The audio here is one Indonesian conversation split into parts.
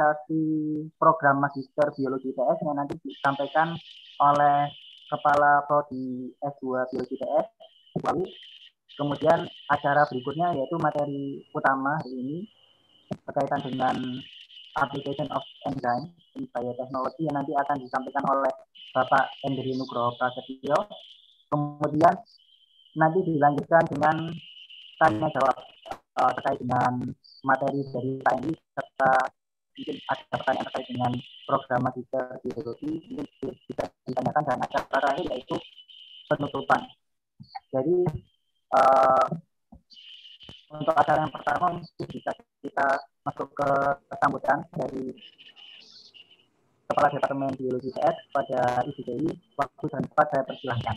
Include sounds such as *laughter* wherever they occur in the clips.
realisasi program magister biologi ITS yang nanti disampaikan oleh kepala prodi S2 biologi ITS kemudian acara berikutnya yaitu materi utama hari ini berkaitan dengan application of enzyme in bioteknologi yang nanti akan disampaikan oleh Bapak Endri Nugroho Prasetyo. Kemudian nanti dilanjutkan dengan tanya jawab eh, terkait dengan materi dari tadi serta mungkin ada pertanyaan terkait dengan program magister biologi ini bisa ditanyakan dan acara terakhir yaitu penutupan. Jadi uh, untuk acara yang pertama bisa kita masuk ke sambutan dari Kepala Departemen Biologi CS pada IDKI. Waktu dan tempat saya persilahkan.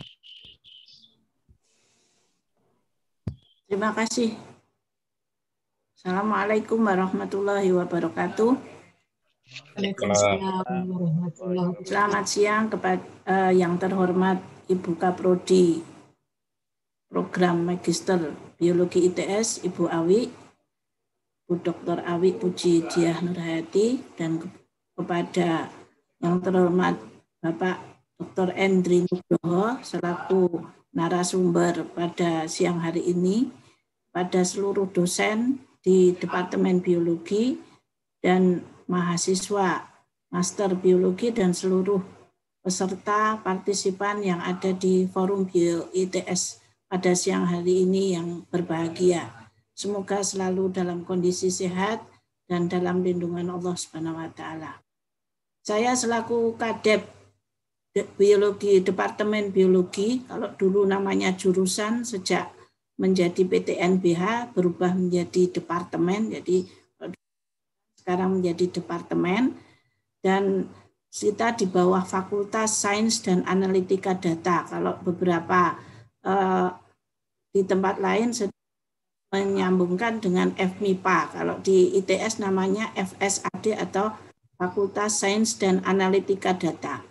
Terima kasih Assalamualaikum warahmatullahi wabarakatuh. Selamat siang kepada uh, yang terhormat Ibu Kaprodi Program Magister Biologi ITS Ibu Awi, Bu Dr. Awi Puji Diah Nurhayati dan ke kepada yang terhormat Bapak Dr. Endri Nugroho selaku narasumber pada siang hari ini, pada seluruh dosen di Departemen Biologi dan mahasiswa Master Biologi dan seluruh peserta partisipan yang ada di Forum Bio ITS pada siang hari ini yang berbahagia. Semoga selalu dalam kondisi sehat dan dalam lindungan Allah Subhanahu wa taala. Saya selaku kadep biologi Departemen Biologi, kalau dulu namanya jurusan sejak menjadi PTNBH berubah menjadi departemen jadi sekarang menjadi departemen dan kita di bawah Fakultas Sains dan Analitika Data kalau beberapa eh, di tempat lain menyambungkan dengan FMIPA kalau di ITS namanya FSAD atau Fakultas Sains dan Analitika Data.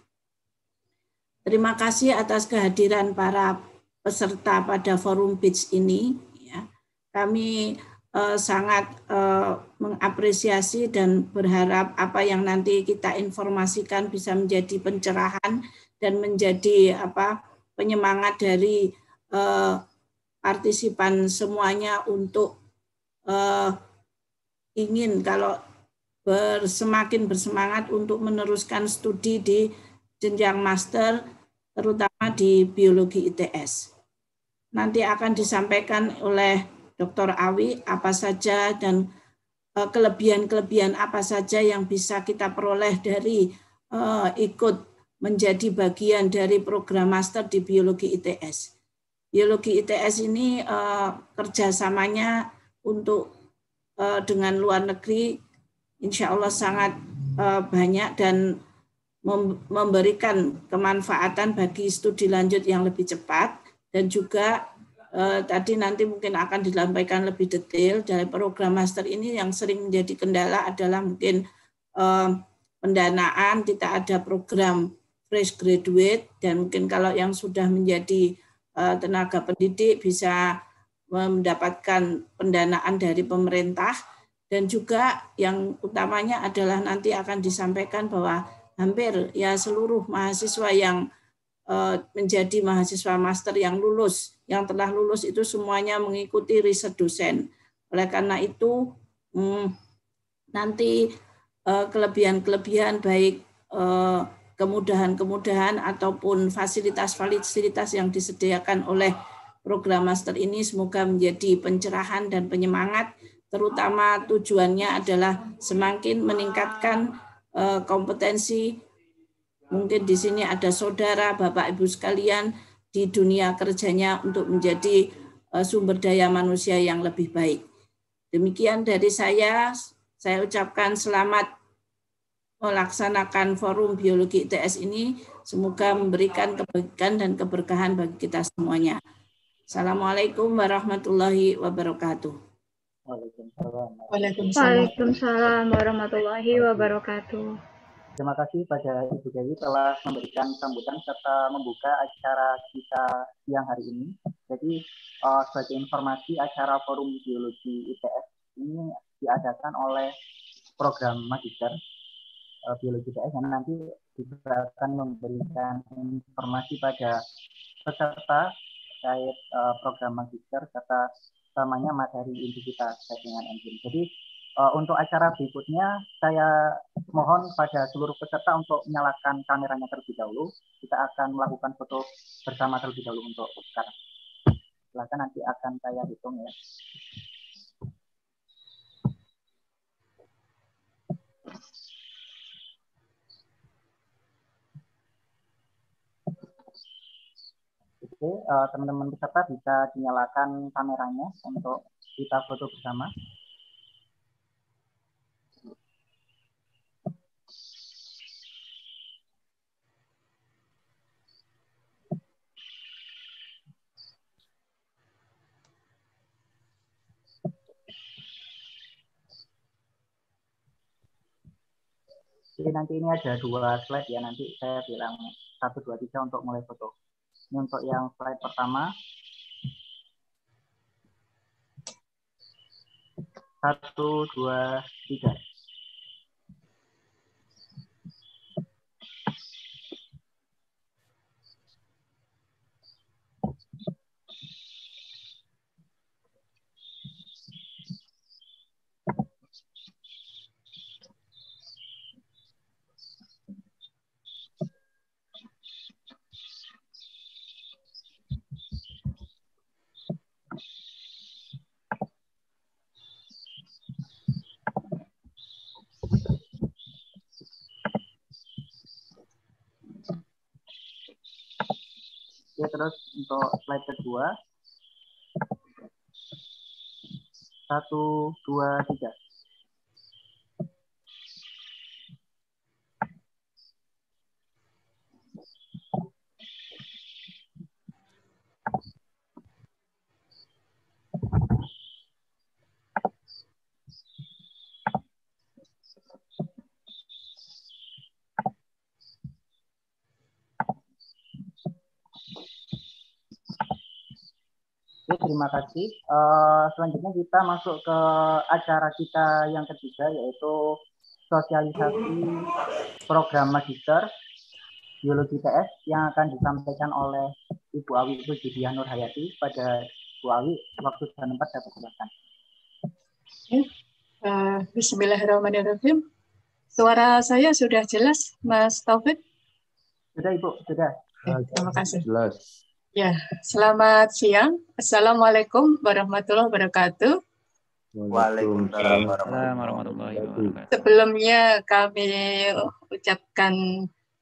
Terima kasih atas kehadiran para peserta pada forum BITS ini. Ya. Kami eh, sangat eh, mengapresiasi dan berharap apa yang nanti kita informasikan bisa menjadi pencerahan dan menjadi apa penyemangat dari eh, partisipan semuanya untuk eh, ingin kalau bersemakin bersemangat untuk meneruskan studi di jenjang master terutama di biologi ITS nanti akan disampaikan oleh Dr. Awi apa saja dan eh, kelebihan-kelebihan apa saja yang bisa kita peroleh dari uh, ikut menjadi bagian dari program master di biologi ITS. Biologi ITS ini uh, kerjasamanya untuk uh, dengan luar negeri insya Allah sangat uh, banyak dan memberikan kemanfaatan bagi studi lanjut yang lebih cepat dan juga eh, tadi nanti mungkin akan disampaikan lebih detail dari program master ini yang sering menjadi kendala adalah mungkin eh, pendanaan tidak ada program fresh graduate dan mungkin kalau yang sudah menjadi eh, tenaga pendidik bisa mendapatkan pendanaan dari pemerintah dan juga yang utamanya adalah nanti akan disampaikan bahwa hampir ya seluruh mahasiswa yang Eh, menjadi mahasiswa master yang lulus. Yang telah lulus itu semuanya mengikuti riset dosen. Oleh karena itu, hmm, nanti eh, kelebihan-kelebihan baik eh, kemudahan-kemudahan ataupun fasilitas-fasilitas yang disediakan oleh program master ini semoga menjadi pencerahan dan penyemangat terutama tujuannya adalah semakin meningkatkan kompetensi Mungkin di sini ada saudara, Bapak Ibu sekalian di dunia kerjanya untuk menjadi e, sumber daya manusia yang lebih baik. Demikian dari saya, saya ucapkan selamat melaksanakan forum biologi ITS ini. Semoga memberikan kebaikan dan keberkahan bagi kita semuanya. Assalamualaikum warahmatullahi wabarakatuh. Waalaikumsalam, Waalaikumsalam warahmatullahi wabarakatuh. Terima kasih pada Ibu Dewi telah memberikan sambutan serta membuka acara kita siang hari ini. Jadi uh, sebagai informasi acara Forum Biologi ITS ini diadakan oleh program magister uh, Biologi ITS yang nanti juga akan memberikan informasi pada peserta terkait uh, program magister serta samanya materi inti kita dengan enzim. Jadi uh, untuk acara berikutnya saya mohon pada seluruh peserta untuk menyalakan kameranya terlebih dahulu. Kita akan melakukan foto bersama terlebih dahulu untuk sekarang. Silahkan nanti akan saya hitung ya. Oke, eh, teman-teman peserta bisa dinyalakan kameranya untuk kita foto bersama. Jadi nanti ini ada dua slide ya. Nanti saya bilang satu dua tiga untuk mulai foto. Ini untuk yang slide pertama. Satu dua tiga. terus untuk slide kedua. Satu, dua, tiga. Oke, terima kasih. Uh, selanjutnya kita masuk ke acara kita yang ketiga yaitu sosialisasi program magister biologi TS yang akan disampaikan oleh Ibu Awi Ibu Jidia Nur Hayati pada Bu Awi waktu dan tempat saya silakan. Uh, eh, Bismillahirrahmanirrahim. Suara saya sudah jelas, Mas Taufik? Sudah, Ibu. Sudah. Eh, terima kasih. Jelas. Ya, selamat siang. Assalamualaikum warahmatullahi wabarakatuh. Waalaikumsalam warahmatullahi wabarakatuh. Sebelumnya kami ucapkan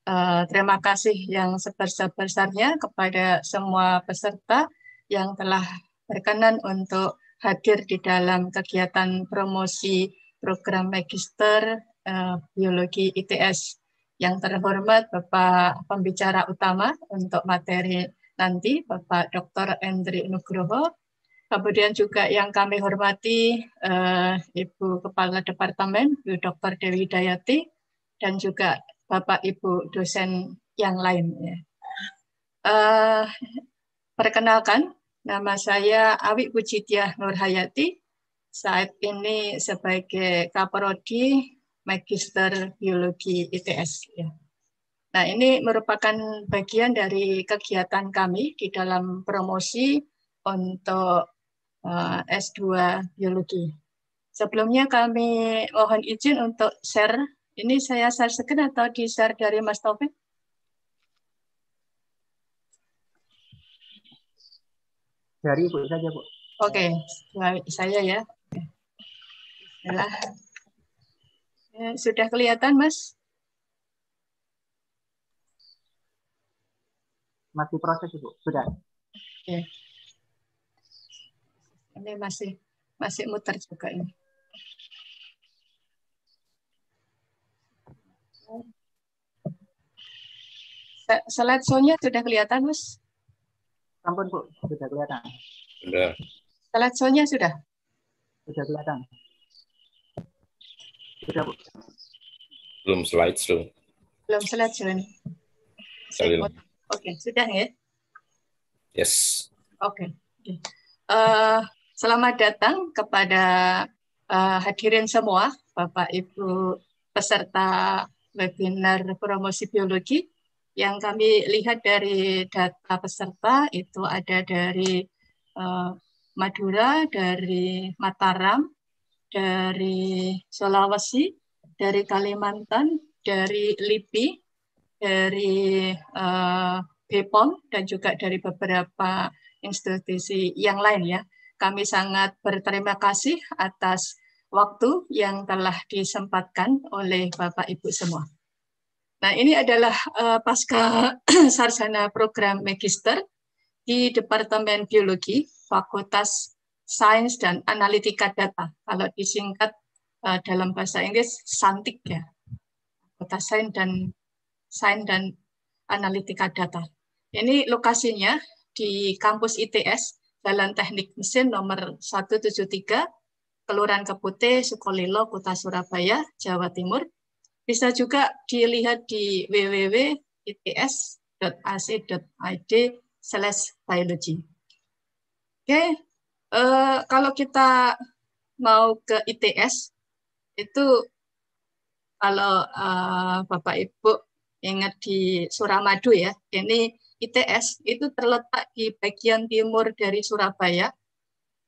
uh, terima kasih yang sebesar-besarnya kepada semua peserta yang telah berkenan untuk hadir di dalam kegiatan promosi program magister uh, biologi ITS. Yang terhormat Bapak pembicara utama untuk materi nanti Bapak Dr. Endri Nugroho, kemudian juga yang kami hormati uh, Ibu Kepala Departemen, Ibu Dr. Dewi Dayati, dan juga Bapak Ibu dosen yang lain. Uh, eh, perkenalkan, nama saya Awi Pujitya Nurhayati, saat ini sebagai Kaprodi Magister Biologi ITS. Ya. Nah, ini merupakan bagian dari kegiatan kami di dalam promosi untuk eh, S2 Biologi. Sebelumnya kami mohon izin untuk share. Ini saya share screen atau di-share dari Mas Taufik? Dari Ibu saja, Bu. Oke, okay. saya ya. Yalah. Ya, sudah kelihatan, Mas? masih proses ibu sudah ya. ini masih masih muter juga ini slide show sudah kelihatan mas ampun bu sudah kelihatan sudah slide show sudah sudah kelihatan sudah bu belum slide show belum slide show ini Oke, okay, sudah ya? Yes. Oke. Okay. Uh, eh, selamat datang kepada uh, hadirin semua, Bapak Ibu peserta webinar promosi biologi. Yang kami lihat dari data peserta itu ada dari uh, Madura, dari Mataram, dari Sulawesi, dari Kalimantan, dari Lipi, dari uh, eh, BPOM dan juga dari beberapa institusi yang lain ya. Kami sangat berterima kasih atas waktu yang telah disempatkan oleh Bapak Ibu semua. Nah, ini adalah uh, pasca *clears throat* sarjana program magister di Departemen Biologi Fakultas Sains dan Analitika Data. Kalau disingkat uh, dalam bahasa Inggris SANTIK ya. Fakultas Sains dan Sains dan Analitika Data. Ini lokasinya di kampus ITS, Jalan Teknik Mesin nomor 173, Kelurahan Keputih, Sukolilo, Kota Surabaya, Jawa Timur. Bisa juga dilihat di www.its.ac.id slash biology. Oke, okay. uh, eh, kalau kita mau ke ITS, itu kalau uh, Bapak Ibu ingat di Suramadu ya, ini ITS itu terletak di bagian timur dari Surabaya,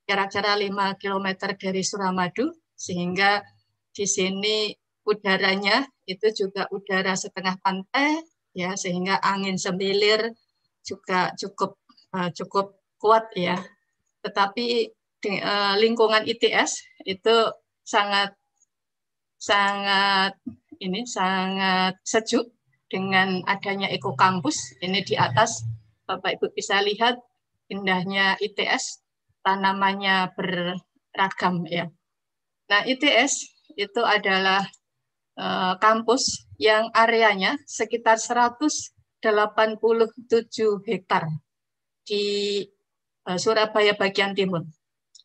kira-kira 5 km dari Suramadu, sehingga di sini udaranya itu juga udara setengah pantai, ya sehingga angin semilir juga cukup eh, cukup kuat ya. Tetapi eh, lingkungan ITS itu sangat sangat ini sangat sejuk dengan adanya Eko Kampus. Ini di atas Bapak Ibu bisa lihat indahnya ITS, tanamannya beragam ya. Nah, ITS itu adalah eh, kampus yang areanya sekitar 187 hektar di eh, Surabaya bagian timur.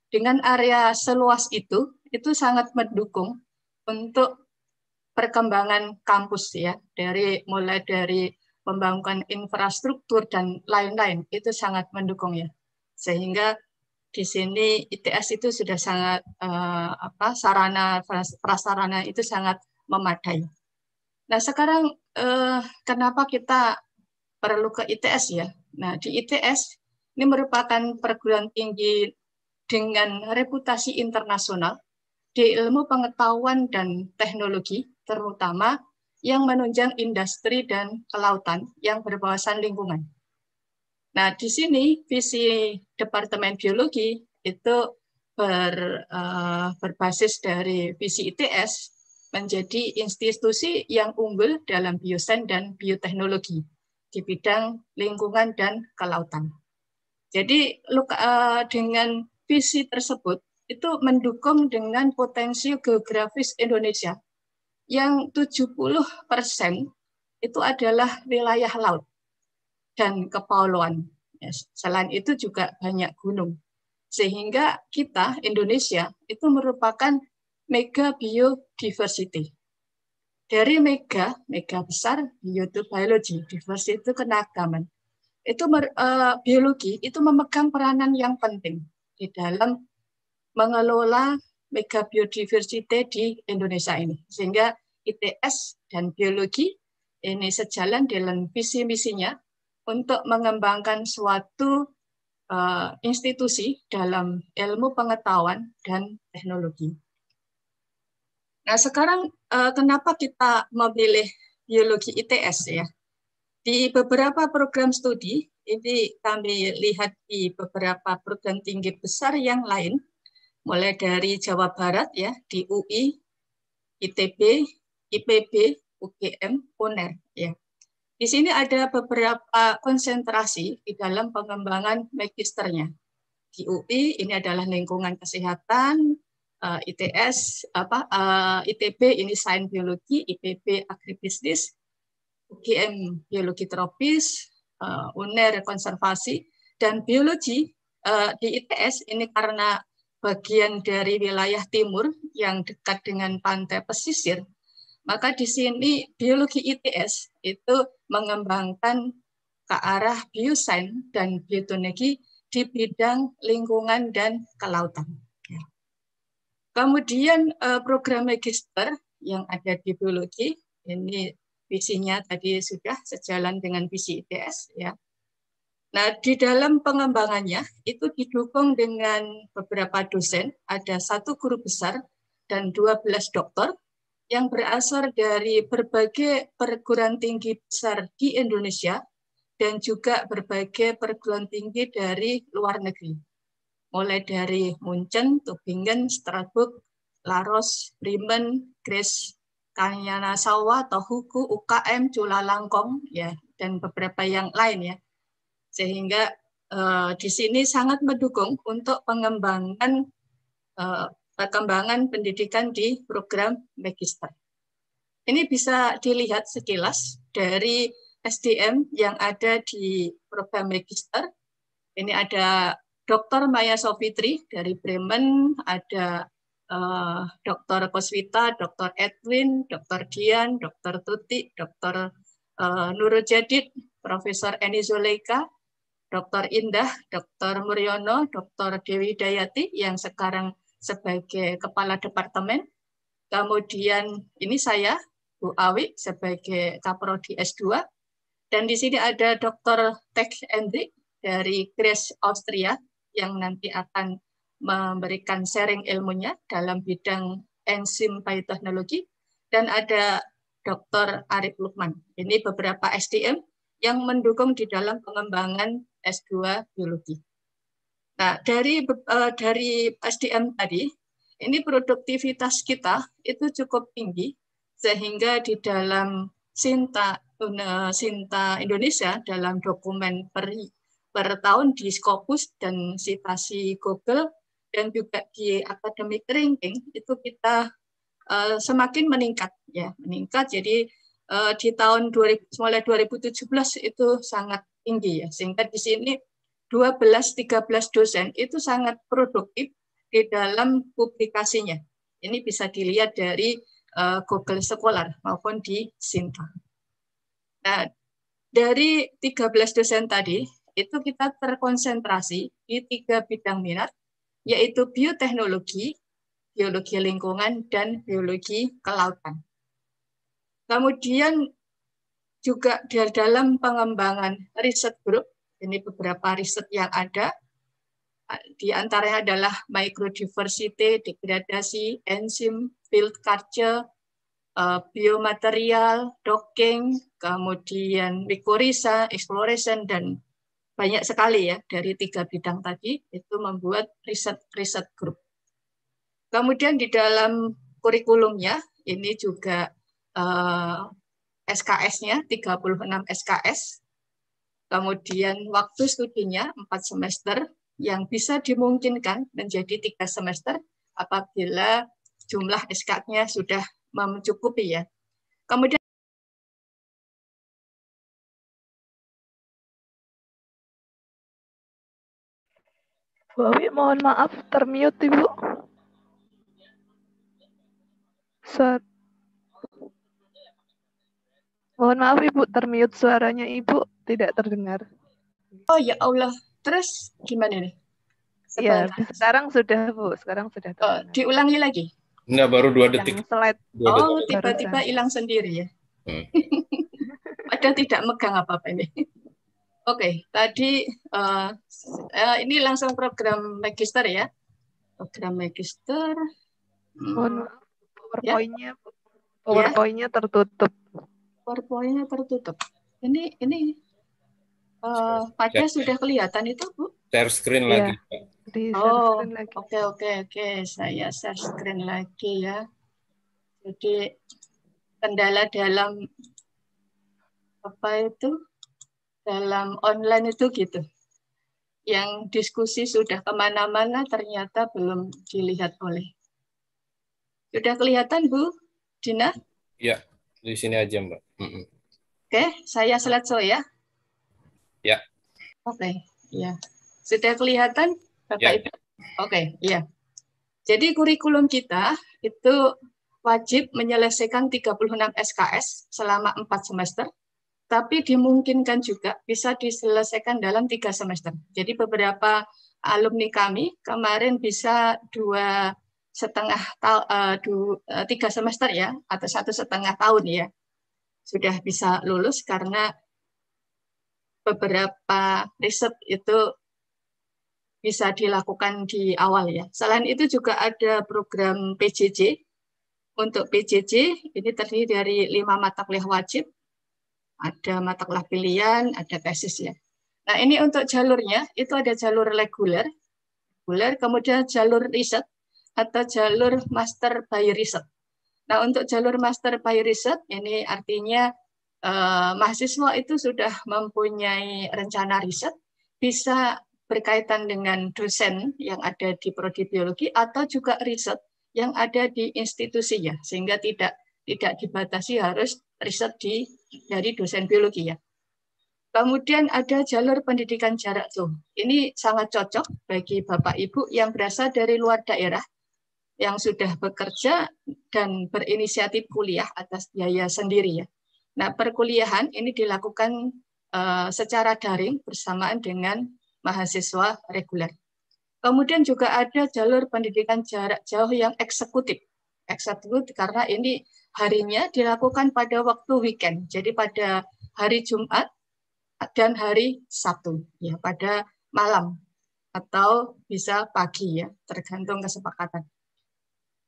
Dengan area seluas itu, itu sangat mendukung untuk perkembangan kampus ya dari mulai dari pembangunan infrastruktur dan lain-lain itu sangat mendukung ya sehingga di sini ITS itu sudah sangat eh, apa sarana prasarana itu sangat memadai. Nah sekarang eh, kenapa kita perlu ke ITS ya? Nah di ITS ini merupakan perguruan tinggi dengan reputasi internasional di ilmu pengetahuan dan teknologi terutama yang menunjang industri dan kelautan yang berwawasan lingkungan. Nah, di sini visi Departemen Biologi itu ber, uh, berbasis dari visi ITS menjadi institusi yang unggul dalam biosen dan bioteknologi di bidang lingkungan dan kelautan. Jadi uh, dengan visi tersebut itu mendukung dengan potensi geografis Indonesia yang 70% itu adalah wilayah laut dan kepulauan. Selain itu juga banyak gunung. Sehingga kita, Indonesia, itu merupakan mega biodiversity. Dari mega, mega besar, biotobiologi, diversity itu kenagaman. Itu eh, biologi itu memegang peranan yang penting di dalam mengelola mega biodiversity di Indonesia ini. Sehingga ITS dan biologi ini sejalan dalam visi misinya untuk mengembangkan suatu uh, institusi dalam ilmu pengetahuan dan teknologi. Nah, sekarang uh, kenapa kita memilih biologi ITS ya? Di beberapa program studi, ini kami lihat di beberapa program tinggi besar yang lain, mulai dari Jawa Barat ya di UI, ITB, IPB, UGM, UNER ya. Di sini ada beberapa konsentrasi di dalam pengembangan magisternya. Di UI ini adalah lingkungan kesehatan, eh, ITS apa eh, ITB ini sains biologi, IPB agribisnis, UGM biologi tropis, eh, UNER konservasi dan biologi di ITS ini karena bagian dari wilayah timur yang dekat dengan pantai pesisir, maka di sini biologi ITS itu mengembangkan ke arah biosain dan bioteknologi di bidang lingkungan dan kelautan. Ya. Kemudian eh, program magister yang ada di biologi ini visinya tadi sudah sejalan dengan visi ITS ya. Nah, di dalam pengembangannya itu didukung dengan beberapa dosen, ada satu guru besar dan 12 dokter yang berasal dari berbagai perguruan tinggi besar di Indonesia dan juga berbagai perguruan tinggi dari luar negeri. Mulai dari Munchen, Tübingen, Strasbourg, Laros, Bremen, Kanyana Sawa, Tohoku, UKM, Chulalangkong, ya, dan beberapa yang lain ya sehingga uh, di sini sangat mendukung untuk pengembangan uh, perkembangan pendidikan di program magister. Ini bisa dilihat sekilas dari SDM yang ada di program magister. Ini ada Dr. Maya Sofitri dari Bremen, ada uh, eh, Dr. Koswita, Dr. Edwin, Dr. Dian, Dr. Tuti, Dr. Uh, Nurul Jadid, Profesor Eni Zuleika Dr. Indah, Dr. Muryono, Dr. Dewi Dayati yang sekarang sebagai Kepala Departemen. Kemudian ini saya, Bu Awi, sebagai Kaprodi S2. Dan di sini ada Dr. Tech Hendrik dari Grace Austria yang nanti akan memberikan sharing ilmunya dalam bidang enzim bioteknologi. Dan ada Dr. Arif Lukman. Ini beberapa SDM yang mendukung di dalam pengembangan S2 biologi. Nah, dari uh, dari SDM tadi, ini produktivitas kita itu cukup tinggi sehingga di dalam Sinta eh, Sinta Indonesia dalam dokumen per per tahun di Scopus dan citasi Google dan juga di academic ranking itu kita uh, semakin meningkat ya, meningkat jadi di tahun 2000, mulai 2017 itu sangat tinggi ya. Sehingga di sini 12-13 dosen itu sangat produktif di dalam publikasinya. Ini bisa dilihat dari uh, Google Scholar maupun di Sinta. Nah, dari 13 dosen tadi, itu kita terkonsentrasi di tiga bidang minat, yaitu bioteknologi, biologi lingkungan, dan biologi kelautan. Kemudian juga di dalam pengembangan riset grup ini beberapa riset yang ada, di antaranya adalah microdiversity, degradasi, enzim, field culture, eh, biomaterial, docking, kemudian mikorisa, exploration, dan banyak sekali ya dari tiga bidang tadi itu membuat riset-riset grup Kemudian di dalam kurikulumnya ini juga eh, SKS-nya 36 SKS, kemudian waktu studinya 4 semester yang bisa dimungkinkan menjadi tiga semester apabila jumlah SK-nya sudah mencukupi ya. Kemudian Bu Awi, mohon maaf, termute Ibu. Satu. Mohon maaf Ibu, termute suaranya Ibu tidak terdengar. Oh ya Allah, terus gimana nih? ya sekarang sudah Bu, sekarang sudah. Oh, diulangi lagi. Enggak, baru dua detik. slide. Dua oh, tiba-tiba hilang sendiri ya. Hmm. *laughs* Ada tidak megang apa-apa ini. *laughs* Oke, okay, tadi uh, uh, ini langsung program magister ya. Program magister. Hmm. Ya. PowerPoint-nya ya? PowerPoint-nya tertutup powerpoint tertutup. Ini ini uh, eh, pada sudah kelihatan itu, Bu? Share screen ya. lagi. oh, oke oke oke. Saya share screen lagi ya. Jadi kendala dalam apa itu dalam online itu gitu. Yang diskusi sudah kemana-mana ternyata belum dilihat oleh. Sudah kelihatan Bu Dina? Ya. Di sini aja, Mbak. Mm -mm. Oke, okay, saya so ya. Ya. Oke, okay, ya. Yeah. Sudah kelihatan, Bapak yeah. Ibu? Oke, okay, ya. Jadi kurikulum kita itu wajib menyelesaikan 36 SKS selama 4 semester, tapi dimungkinkan juga bisa diselesaikan dalam 3 semester. Jadi beberapa alumni kami kemarin bisa dua setengah ta uh, eh, uh, eh, tiga semester ya atau satu setengah tahun ya sudah bisa lulus karena beberapa riset itu bisa dilakukan di awal ya. Selain itu juga ada program PJJ. Untuk PJJ ini terdiri dari lima mata kuliah wajib, ada mata kuliah pilihan, ada tesis ya. Nah ini untuk jalurnya itu ada jalur reguler, reguler kemudian jalur riset atau jalur master by riset. Nah, untuk jalur master by riset ini artinya eh, mahasiswa itu sudah mempunyai rencana riset bisa berkaitan dengan dosen yang ada di prodi biologi atau juga riset yang ada di institusinya sehingga tidak tidak dibatasi harus riset di dari dosen biologi ya. Kemudian ada jalur pendidikan jarak jauh. Ini sangat cocok bagi Bapak Ibu yang berasal dari luar daerah yang sudah bekerja dan berinisiatif kuliah atas biaya sendiri ya. Nah, perkuliahan ini dilakukan uh, secara daring bersamaan dengan mahasiswa reguler. Kemudian juga ada jalur pendidikan jarak jauh yang eksekutif. Eksekutif karena ini harinya dilakukan pada waktu weekend. Jadi pada hari Jumat dan hari Sabtu ya pada malam atau bisa pagi ya tergantung kesepakatan.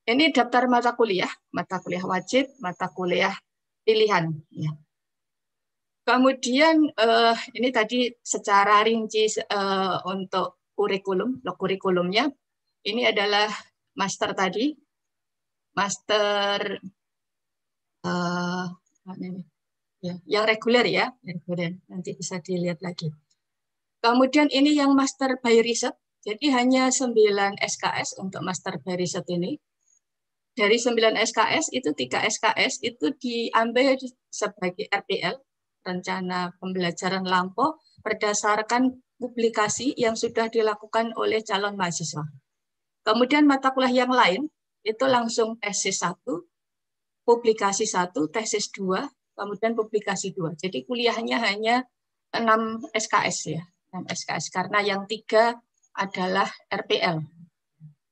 Ini daftar mata kuliah, mata kuliah wajib, mata kuliah pilihan. Ya. Kemudian eh, ini tadi secara rinci eh, untuk kurikulum, kurikulumnya ini adalah master tadi, master eh, ya, yang reguler ya, reguler nanti bisa dilihat lagi. Kemudian ini yang master by research, jadi hanya 9 SKS untuk master by research ini dari 9 SKS itu tiga SKS itu diambil sebagai RPL rencana pembelajaran lampau berdasarkan publikasi yang sudah dilakukan oleh calon mahasiswa. Kemudian mata kuliah yang lain itu langsung tesis 1, publikasi 1, tesis 2, kemudian publikasi 2. Jadi kuliahnya hanya 6 SKS ya, 6 SKS karena yang tiga adalah RPL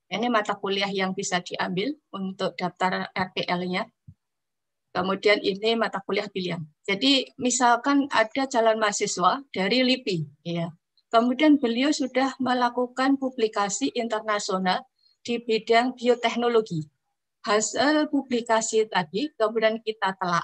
ini mata kuliah yang bisa diambil untuk daftar RPL-nya. Kemudian ini mata kuliah pilihan. Jadi misalkan ada calon mahasiswa dari LIPI, ya. Kemudian beliau sudah melakukan publikasi internasional di bidang bioteknologi. Hasil publikasi tadi kemudian kita telah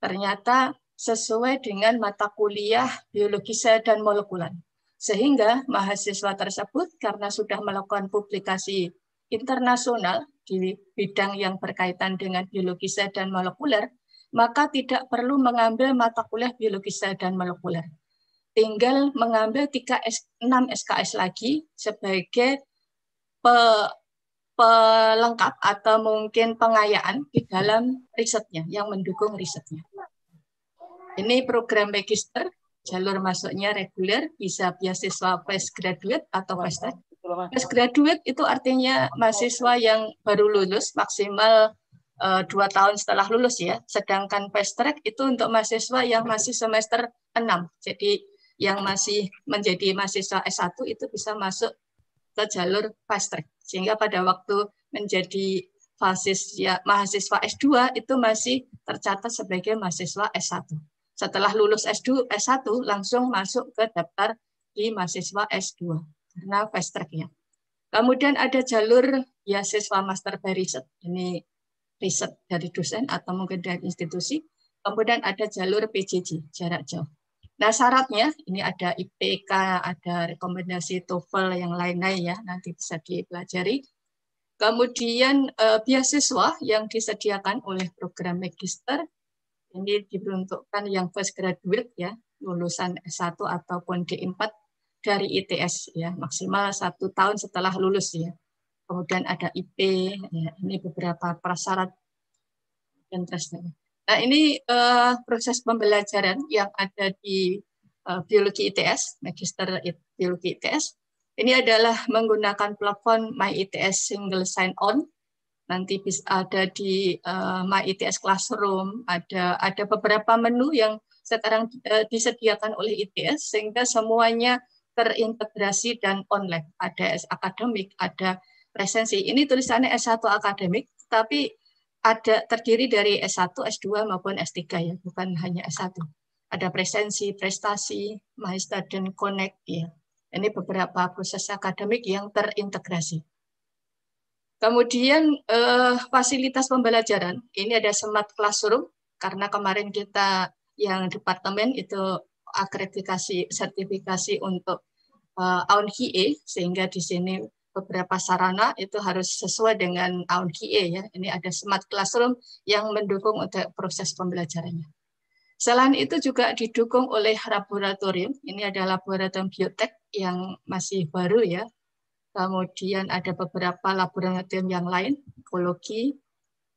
ternyata sesuai dengan mata kuliah biologi sel dan molekulan sehingga mahasiswa tersebut karena sudah melakukan publikasi internasional di bidang yang berkaitan dengan biologi sel dan molekuler, maka tidak perlu mengambil mata kuliah biologi sel dan molekuler. Tinggal mengambil 3 6 SKS lagi sebagai pe, pelengkap atau mungkin pengayaan di dalam risetnya, yang mendukung risetnya. Ini program magister jalur masuknya reguler bisa beasiswa fresh graduate atau fresh Fresh graduate itu artinya mahasiswa yang baru lulus maksimal eh, dua tahun setelah lulus ya. Sedangkan fast track itu untuk mahasiswa yang masih semester 6. Jadi yang masih menjadi mahasiswa S1 itu bisa masuk ke jalur fast track. Sehingga pada waktu menjadi mahasiswa, mahasiswa S2 itu masih tercatat sebagai mahasiswa S1 setelah lulus S2, S1 langsung masuk ke daftar di mahasiswa S2 karena fast track ya. Kemudian ada jalur beasiswa ya, master by riset. Ini riset dari dosen atau mungkin dari institusi. Kemudian ada jalur PJJ, jarak jauh. Nah, syaratnya ini ada IPK, ada rekomendasi TOEFL yang lain-lain ya, nanti bisa dipelajari. Kemudian eh, beasiswa yang disediakan oleh program magister ini diperuntukkan yang first graduate ya, lulusan S1 ataupun D4 dari ITS ya, maksimal satu tahun setelah lulus ya. Kemudian ada IP, ya, ini beberapa prasyarat dan terusnya. Nah ini uh, proses pembelajaran yang ada di uh, biologi ITS, magister biologi ITS. Ini adalah menggunakan platform ITS Single Sign On nanti bisa ada di uh, eh, ITS Classroom, ada ada beberapa menu yang sekarang uh, disediakan oleh ITS sehingga semuanya terintegrasi dan online. Ada S akademik, ada presensi. Ini tulisannya S1 akademik, tapi ada terdiri dari S1, S2 maupun S3 ya, bukan hanya S1. Ada presensi, prestasi, My dan Connect ya. Ini beberapa proses akademik yang terintegrasi. Kemudian uh, fasilitas pembelajaran, ini ada smart classroom karena kemarin kita yang departemen itu akreditasi sertifikasi untuk uh, AUN KIE sehingga di sini beberapa sarana itu harus sesuai dengan AUN KIE ya. Ini ada smart classroom yang mendukung untuk proses pembelajarannya. Selain itu juga didukung oleh laboratorium. Ini ada laboratorium biotek yang masih baru ya, kemudian ada beberapa laboratorium yang lain, ekologi,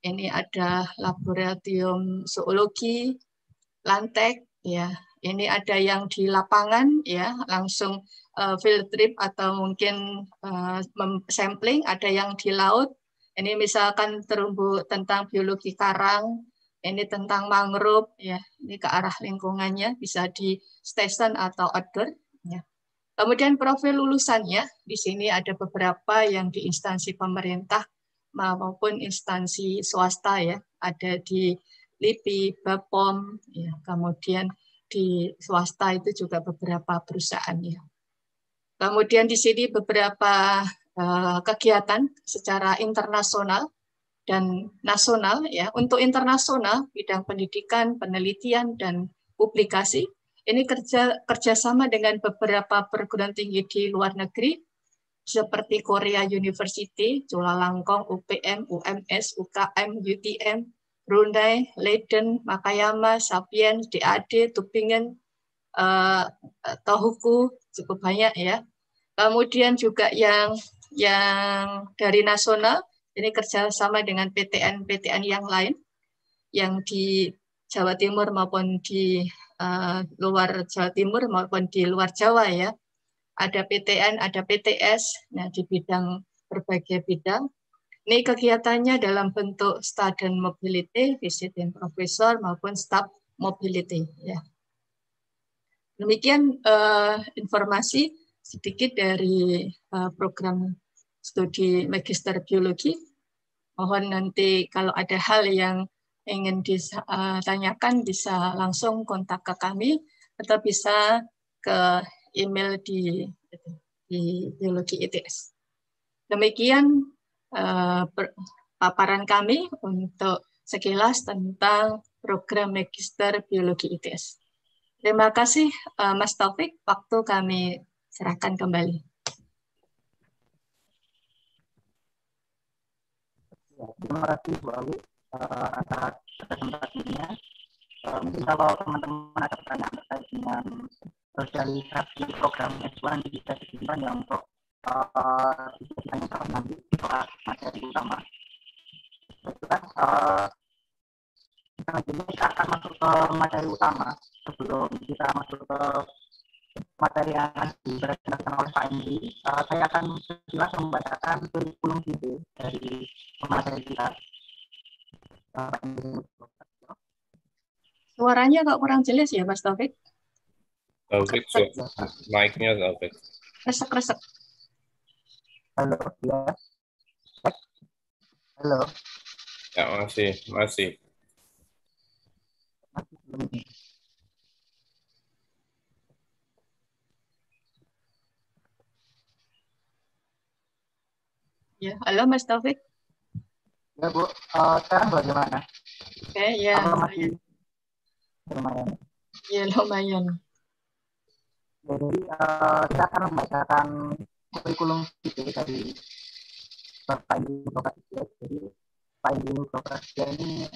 ini ada laboratorium zoologi, lantek, ya. Ini ada yang di lapangan, ya, langsung eh, field trip atau mungkin eh, sampling, ada yang di laut. Ini misalkan terumbu tentang biologi karang, ini tentang mangrove, ya, ini ke arah lingkungannya bisa di station atau outdoor Kemudian profil lulusannya, di sini ada beberapa yang di instansi pemerintah maupun instansi swasta ya, ada di LIPI, BAPOM, ya, kemudian di swasta itu juga beberapa perusahaan ya. Kemudian di sini beberapa eh, kegiatan secara internasional dan nasional ya. Untuk internasional bidang pendidikan, penelitian dan publikasi ini kerja kerjasama dengan beberapa perguruan tinggi di luar negeri seperti Korea University, Chulalongkorn, UPM, UMS, UKM, UTM, Brunei, Leiden, Makayama, Sapien, DAD, Tubingen, uh, Tohoku, cukup banyak ya. Kemudian juga yang yang dari nasional, ini kerjasama dengan PTN-PTN yang lain, yang di Jawa Timur maupun di Eh, luar Jawa Timur maupun di luar Jawa ya. Ada PTN, ada PTS, nah di bidang berbagai bidang. Ini kegiatannya dalam bentuk student mobility, visiting professor maupun staff mobility ya. Demikian uh, informasi sedikit dari uh, program studi magister biologi. Mohon nanti kalau ada hal yang ingin ditanyakan eh, bisa langsung kontak ke kami atau bisa ke email di, di Biologi ITS. Demikian eh, paparan kami untuk sekilas tentang program Magister Biologi ITS. Terima kasih eh, Mas Taufik, waktu kami serahkan kembali. Ya, terima kasih Mbak uh, eh, antara kesempatan uh, eh, mungkin kalau teman-teman ada pertanyaan terkait dengan sosialisasi program S1 di kita simpan yang untuk uh, eh, ditanyakan nanti di kelas materi utama kelas kan, uh, kita akan masuk ke materi utama sebelum kita masuk ke materi yang akan dipresentasikan oleh Pak Indri. uh, saya akan jelas membacakan kurikulum gitu dari materi kita. Suaranya kok kurang jelas ya, Mas Taufik? Taufik, mic-nya Taufik. Resek-resek. Halo, ya. Halo. Ya, masih, masih. Ya, halo Mas Taufik. Ya Bu, uh, sekarang bagaimana? Oke, okay, ya Apa masih Lumayan. Ya lumayan. Jadi uh, kita akan membacakan kurikulum vitae tadi Bapak Ibu Prokastia. Jadi Bapak Ibu Prokastia ini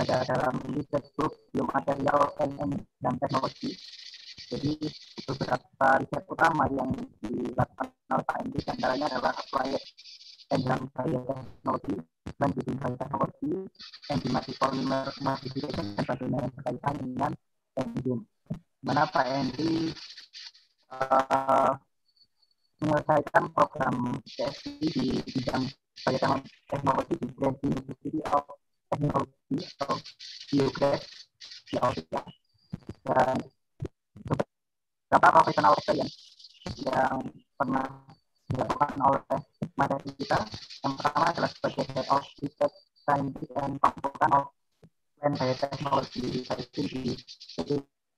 ada dalam research group biomaterial NN dan teknologi. Jadi beberapa riset utama yang dilakukan oleh Pak Ibu antaranya adalah proyek dalam barrier teknologi, banding bidang teknologi, enzimatik polymer modification, dan bagaimana berkaitan dengan enzim. Mengapa Pak uh, eh, menyelesaikan program PSI di bidang barrier teknologi di Grand University of Technology atau Geograph di Austria. Dan beberapa profesional yang yang pernah dilakukan oleh materi kita. Yang pertama adalah sebagai Head of Research Scientific and consultant of Plant Biotechnology Research di PT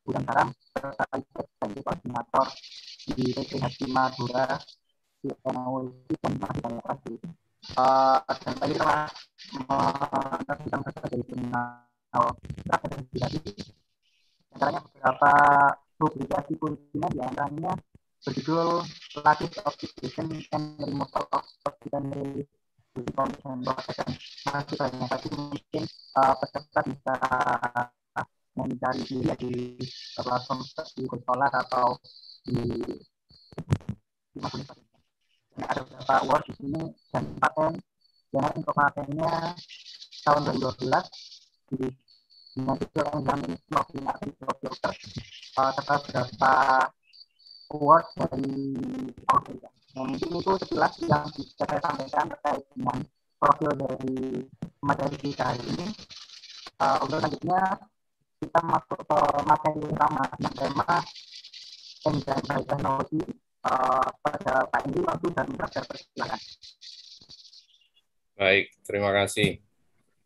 Budantara, serta sebagai koordinator di PT Hati Madura, di NOWC, dan masih banyak lagi. dan tadi telah menerbitkan berbagai jurnal akademik antaranya beberapa publikasi kuncinya diantaranya berjudul Latif of and Removal of Ordinary Condition masih banyak tapi mungkin uh, peserta bisa ah, mencari dia di platform di konsoler atau di ini nah, ada beberapa award di sini dan paten yang untuk patennya tahun 2012 di nanti orang yang melakukan dokter serta beberapa quote dari Afrika. Nah, mungkin itu sekilas yang bisa saya sampaikan terkait dengan profil dari materi kita hari ini. Uh, untuk selanjutnya kita masuk ke materi utama yang tema engine teknologi uh, pada Pak Indi waktu dan saya persilakan. Baik, terima kasih.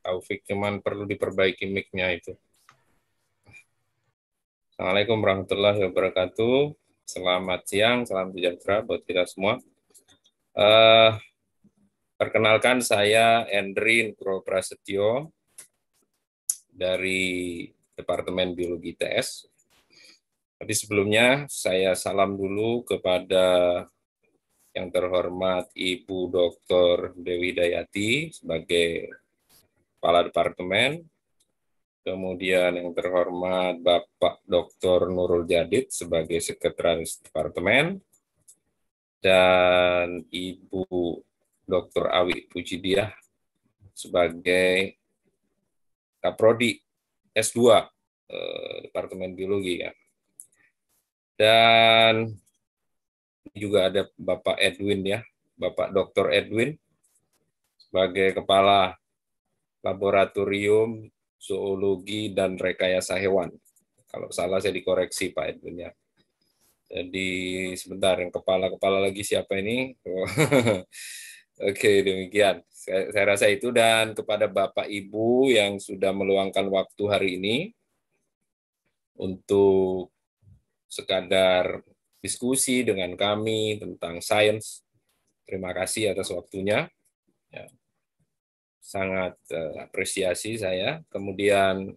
Taufik cuman perlu diperbaiki mic-nya itu. Assalamualaikum warahmatullahi wabarakatuh. Selamat siang, salam sejahtera buat kita semua. Uh, perkenalkan saya Endrin Pro Prasetyo dari Departemen Biologi TS. Tapi sebelumnya saya salam dulu kepada yang terhormat Ibu Dr. Dewi Dayati sebagai Kepala Departemen, kemudian yang terhormat Bapak Dr. Nurul Jadid sebagai Sekretaris Departemen, dan Ibu Dr. Awi Pujidiah sebagai Kaprodi S2 eh, Departemen Biologi ya. Dan juga ada Bapak Edwin ya, Bapak Dr. Edwin sebagai Kepala Laboratorium zoologi dan rekayasa hewan. Kalau salah saya dikoreksi Pak Edwin ya. Jadi sebentar yang kepala-kepala lagi siapa ini? *laughs* Oke, demikian. Saya, saya rasa itu dan kepada Bapak Ibu yang sudah meluangkan waktu hari ini untuk sekadar diskusi dengan kami tentang sains. Terima kasih atas waktunya. Ya sangat eh, apresiasi saya. Kemudian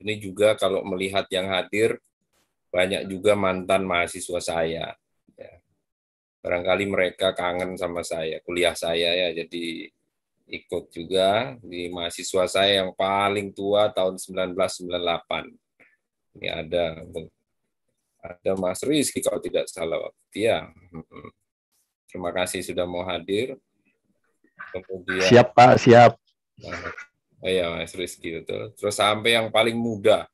ini juga kalau melihat yang hadir banyak juga mantan mahasiswa saya. Ya. Barangkali mereka kangen sama saya, kuliah saya ya, jadi ikut juga di mahasiswa saya yang paling tua tahun 1998. Ini ada ada Mas Rizky kalau tidak salah waktu ya. Hmm. Terima kasih sudah mau hadir kemudian siap Pak, siap. Nah, iya Mas Rizky betul. Terus sampai yang paling muda.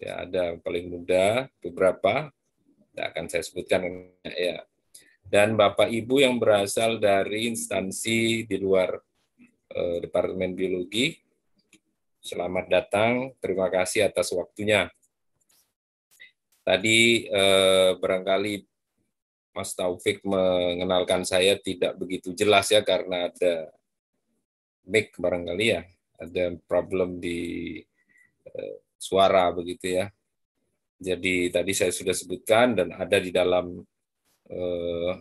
Ya ada yang paling muda beberapa tidak akan saya sebutkan ya. Dan Bapak Ibu yang berasal dari instansi di luar eh, Departemen Biologi, selamat datang, terima kasih atas waktunya. Tadi eh, barangkali Mas Taufik mengenalkan saya tidak begitu jelas ya karena ada mic barangkali ya, ada problem di uh, suara begitu ya. Jadi tadi saya sudah sebutkan dan ada di dalam uh,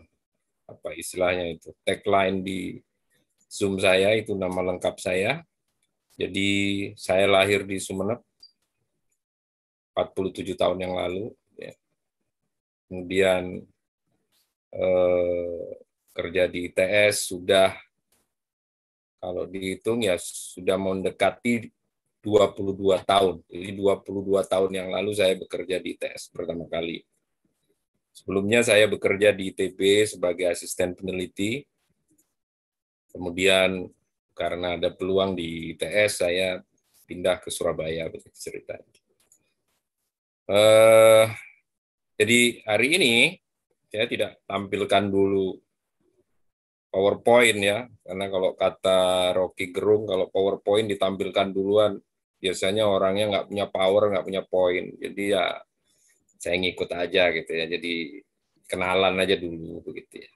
apa istilahnya itu tagline di Zoom saya itu nama lengkap saya. Jadi saya lahir di Sumeneb 47 tahun yang lalu. Ya. Kemudian Eh, kerja di ITS sudah kalau dihitung ya sudah mendekati 22 tahun. Jadi 22 tahun yang lalu saya bekerja di ITS pertama kali. Sebelumnya saya bekerja di ITB sebagai asisten peneliti. Kemudian karena ada peluang di ITS saya pindah ke Surabaya cerita. Uh, eh, jadi hari ini saya tidak tampilkan dulu PowerPoint ya, karena kalau kata Rocky Gerung, kalau PowerPoint ditampilkan duluan, biasanya orangnya nggak punya power, nggak punya poin. Jadi ya saya ngikut aja gitu ya, jadi kenalan aja dulu begitu ya.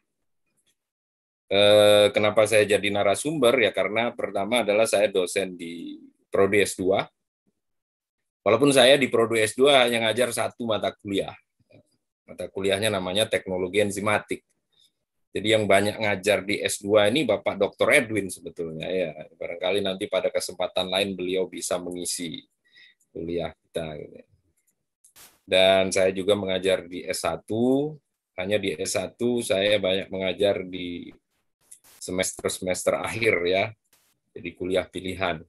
Eh, kenapa saya jadi narasumber? Ya karena pertama adalah saya dosen di Prodi S2. Walaupun saya di Prodi S2 hanya ngajar satu mata kuliah, Mata kuliahnya namanya teknologi enzimatik. Jadi yang banyak ngajar di S2 ini Bapak Dr. Edwin sebetulnya ya. Barangkali nanti pada kesempatan lain beliau bisa mengisi kuliah kita. Gitu. Dan saya juga mengajar di S1. Hanya di S1 saya banyak mengajar di semester-semester akhir ya. Jadi kuliah pilihan.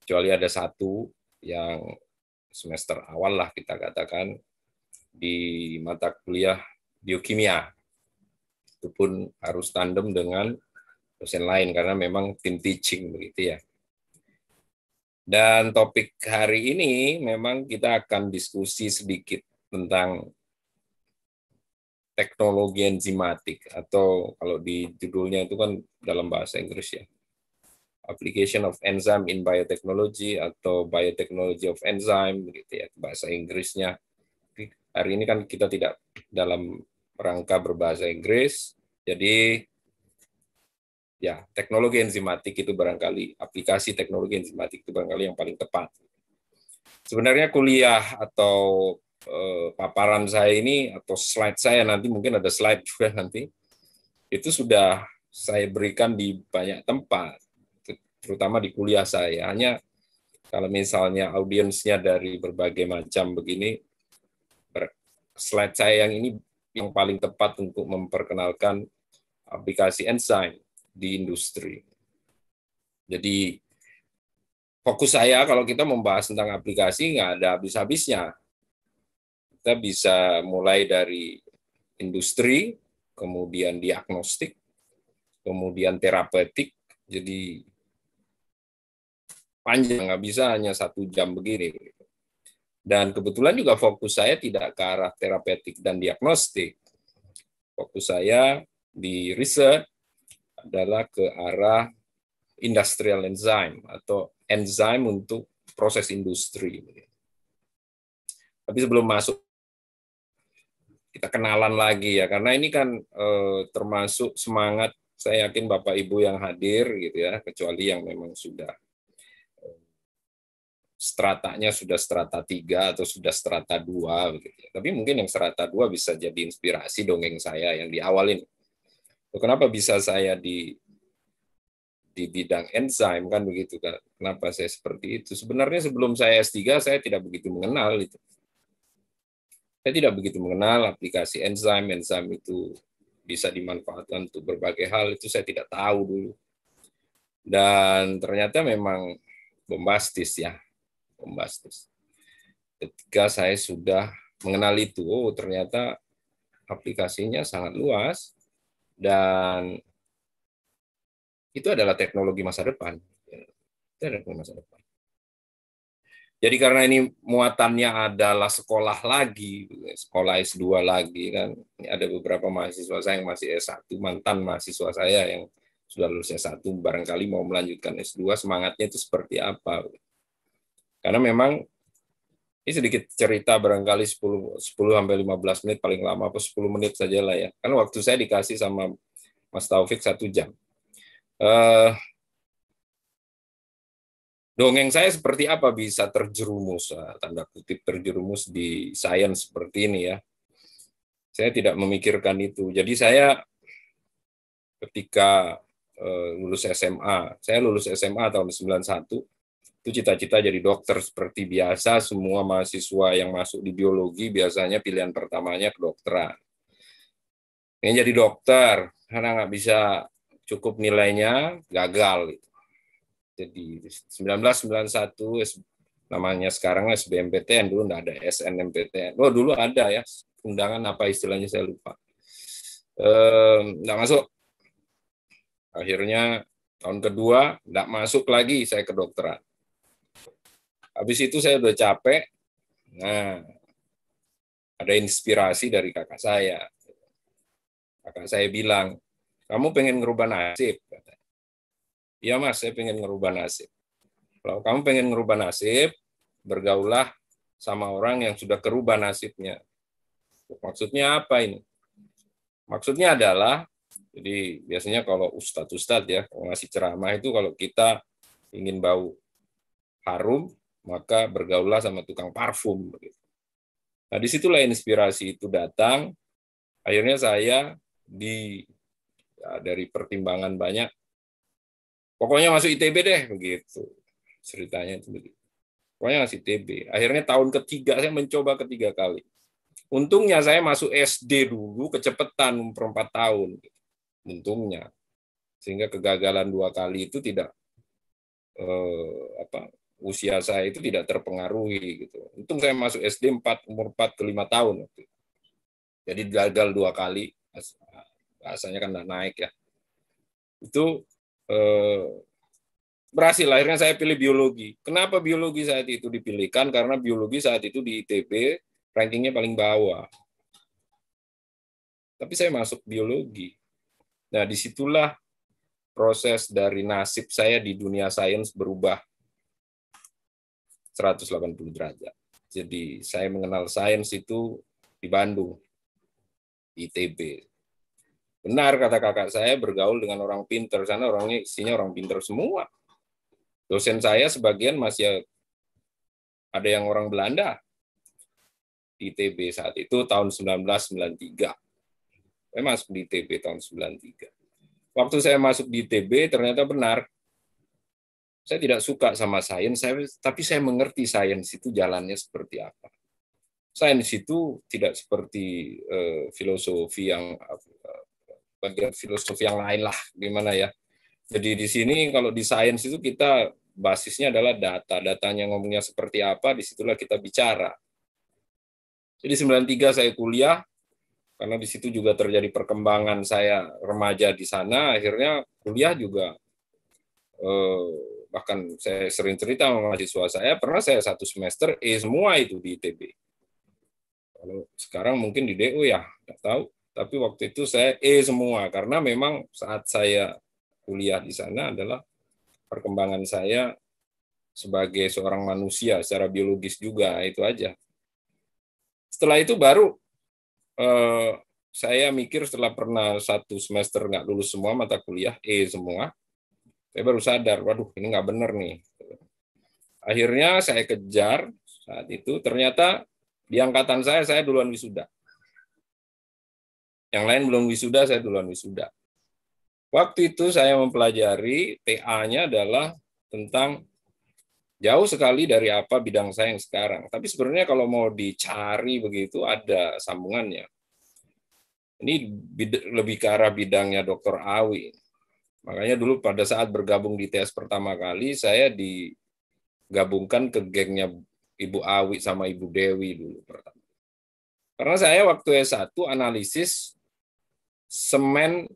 Kecuali ada satu yang semester awal lah kita katakan di mata kuliah biokimia. Itu pun harus tandem dengan dosen lain karena memang tim teaching begitu ya. Dan topik hari ini memang kita akan diskusi sedikit tentang teknologi enzimatik atau kalau di judulnya itu kan dalam bahasa Inggris ya application of enzyme in biotechnology atau biotechnology of enzyme begitu ya bahasa Inggrisnya hari ini kan kita tidak dalam rangka berbahasa Inggris, jadi ya teknologi enzimatik itu barangkali aplikasi teknologi enzimatik itu barangkali yang paling tepat. Sebenarnya kuliah atau eh, paparan saya ini atau slide saya nanti mungkin ada slide juga *laughs* nanti itu sudah saya berikan di banyak tempat, terutama di kuliah saya. Hanya kalau misalnya audiensnya dari berbagai macam begini, slide saya yang ini yang paling tepat untuk memperkenalkan aplikasi Ensign di industri. Jadi fokus saya kalau kita membahas tentang aplikasi nggak ada habis-habisnya. Kita bisa mulai dari industri, kemudian diagnostik, kemudian terapeutik. Jadi panjang nggak bisa hanya satu jam begini. Dan kebetulan juga fokus saya tidak ke arah terapeutik dan diagnostik. Fokus saya di riset adalah ke arah industrial enzyme atau enzyme untuk proses industri. Tapi sebelum masuk kita kenalan lagi ya karena ini kan e, termasuk semangat saya yakin Bapak Ibu yang hadir gitu ya kecuali yang memang sudah stratanya sudah strata 3 atau sudah strata 2 begitu. Ya. Tapi mungkin yang strata 2 bisa jadi inspirasi dongeng saya yang di awal ini. Kenapa bisa saya di di bidang enzim kan begitu kan. Kenapa saya seperti itu? Sebenarnya sebelum saya S3 saya tidak begitu mengenal itu. Saya tidak begitu mengenal aplikasi enzim. Enzim itu bisa dimanfaatkan untuk berbagai hal itu saya tidak tahu dulu. Dan ternyata memang bombastis ya bombastis. Ketika saya sudah mengenal itu, oh ternyata aplikasinya sangat luas dan itu adalah teknologi masa depan. teknologi masa depan. Jadi karena ini muatannya adalah sekolah lagi, sekolah S2 lagi kan. Ini ada beberapa mahasiswa saya yang masih S1, mantan mahasiswa saya yang sudah lulus S1 barangkali mau melanjutkan S2, semangatnya itu seperti apa. Karena memang ini sedikit cerita barangkali 10 10 sampai 15 menit paling lama atau 10 menit saja lah ya. Kan waktu saya dikasih sama Mas Taufik satu jam. Uh, dongeng saya seperti apa bisa terjerumus eh, tanda kutip terjerumus di sains seperti ini ya saya tidak memikirkan itu jadi saya ketika eh, lulus SMA saya lulus SMA tahun 91 itu cita-cita jadi dokter seperti biasa semua mahasiswa yang masuk di biologi biasanya pilihan pertamanya kedokteran. ini jadi dokter karena nggak bisa cukup nilainya gagal gitu. Jadi 1991 namanya sekarang SBMPTN dulu nggak ada SNMPTN. Oh dulu ada ya undangan apa istilahnya saya lupa. Ehm, nggak masuk. Akhirnya tahun kedua nggak masuk lagi saya ke kedokteran Habis itu saya udah capek. Nah, ada inspirasi dari kakak saya. Kakak saya bilang, kamu pengen ngerubah nasib. Iya mas, saya pengen ngerubah nasib. Kalau kamu pengen ngerubah nasib, bergaulah sama orang yang sudah kerubah nasibnya. Maksudnya apa ini? Maksudnya adalah, jadi biasanya kalau ustadz-ustadz ya, kalau ngasih ceramah itu kalau kita ingin bau harum, maka bergaullah sama tukang parfum. Nah, disitulah inspirasi itu datang. Akhirnya saya di ya, dari pertimbangan banyak, pokoknya masuk ITB deh, begitu ceritanya itu begitu. Pokoknya masih ITB. Akhirnya tahun ketiga saya mencoba ketiga kali. Untungnya saya masuk SD dulu kecepatan umur tahun. Untungnya. Sehingga kegagalan dua kali itu tidak eh, apa usia saya itu tidak terpengaruhi gitu. Untung saya masuk SD 4 umur 4 ke 5 tahun Gitu. Jadi gagal dua kali rasanya kan naik ya. Itu eh, berhasil akhirnya saya pilih biologi. Kenapa biologi saat itu dipilihkan? Karena biologi saat itu di ITB rankingnya paling bawah. Tapi saya masuk biologi. Nah disitulah proses dari nasib saya di dunia sains berubah 180 derajat. Jadi saya mengenal sains itu di Bandung, ITB. Benar kata kakak saya bergaul dengan orang pinter sana orangnya isinya orang pinter semua. Dosen saya sebagian masih ada yang orang Belanda di ITB saat itu tahun 1993. Saya masuk di ITB tahun 1993. Waktu saya masuk di ITB ternyata benar saya tidak suka sama sains, saya, tapi saya mengerti sains itu jalannya seperti apa. Sains itu tidak seperti uh, filosofi yang eh, bagian filosofi yang lain lah, gimana ya. Jadi di sini kalau di sains itu kita basisnya adalah data, datanya ngomongnya seperti apa, disitulah kita bicara. Jadi 93 saya kuliah, karena di situ juga terjadi perkembangan saya remaja di sana akhirnya kuliah juga eh, bahkan saya sering cerita sama mahasiswa saya pernah saya satu semester E semua itu di ITB kalau sekarang mungkin di DU ya nggak tahu tapi waktu itu saya E semua karena memang saat saya kuliah di sana adalah perkembangan saya sebagai seorang manusia secara biologis juga itu aja setelah itu baru eh, saya mikir setelah pernah satu semester nggak lulus semua mata kuliah E semua saya baru sadar waduh ini nggak benar nih akhirnya saya kejar saat itu ternyata di angkatan saya saya duluan wisuda yang lain belum wisuda saya duluan wisuda waktu itu saya mempelajari pa nya adalah tentang jauh sekali dari apa bidang saya yang sekarang. Tapi sebenarnya kalau mau dicari begitu ada sambungannya. Ini lebih ke arah bidangnya Dr. Awi. Makanya dulu pada saat bergabung di TS pertama kali, saya digabungkan ke gengnya Ibu Awi sama Ibu Dewi dulu pertama. Karena saya waktu S1 analisis semen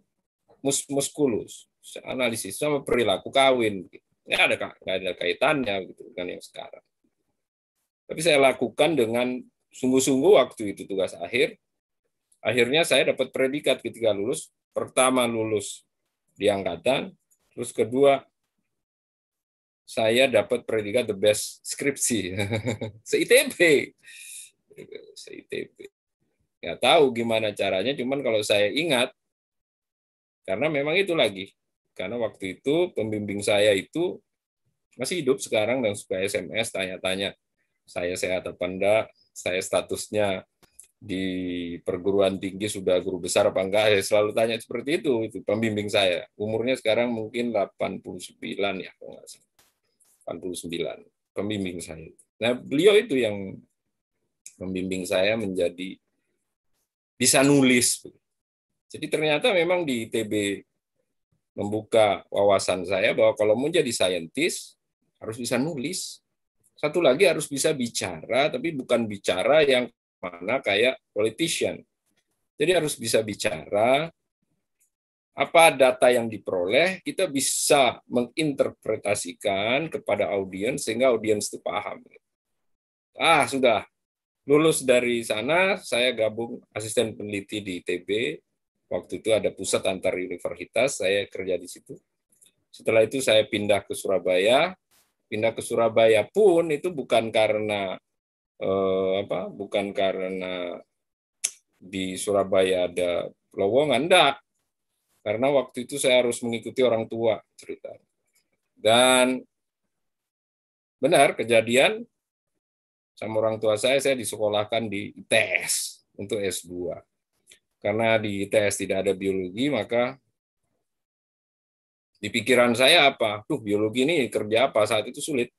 mus muskulus, analisis sama perilaku kawin. Ya ada nggak ada kaitannya gitu kan yang sekarang. Tapi saya lakukan dengan sungguh-sungguh waktu itu tugas akhir. Akhirnya saya dapat predikat ketika lulus. Pertama lulus di angkatan. Terus kedua, saya dapat predikat the best skripsi. *laughs* Se-ITB. Se-ITB. Nggak tahu gimana caranya, cuman kalau saya ingat, karena memang itu lagi. Karena waktu itu pembimbing saya itu masih hidup sekarang dan suka SMS tanya-tanya saya sehat apa enggak, saya statusnya di perguruan tinggi sudah guru besar apa enggak saya selalu tanya seperti itu itu pembimbing saya umurnya sekarang mungkin 89 ya kalau nggak salah 89 pembimbing saya nah beliau itu yang membimbing saya menjadi bisa nulis jadi ternyata memang di TB membuka wawasan saya bahwa kalau mau jadi saintis harus bisa nulis satu lagi harus bisa bicara tapi bukan bicara yang mana kayak politician. Jadi harus bisa bicara apa data yang diperoleh, kita bisa menginterpretasikan kepada audiens sehingga audiens itu paham. Ah, sudah. Lulus dari sana, saya gabung asisten peneliti di ITB. Waktu itu ada pusat antar universitas, saya kerja di situ. Setelah itu saya pindah ke Surabaya. Pindah ke Surabaya pun itu bukan karena eh, apa bukan karena di Surabaya ada lowongan, enggak. Karena waktu itu saya harus mengikuti orang tua cerita. Dan benar kejadian sama orang tua saya, saya disekolahkan di ITS untuk S2. Karena di ITS tidak ada biologi, maka di pikiran saya apa? tuh biologi ini kerja apa? Saat itu sulit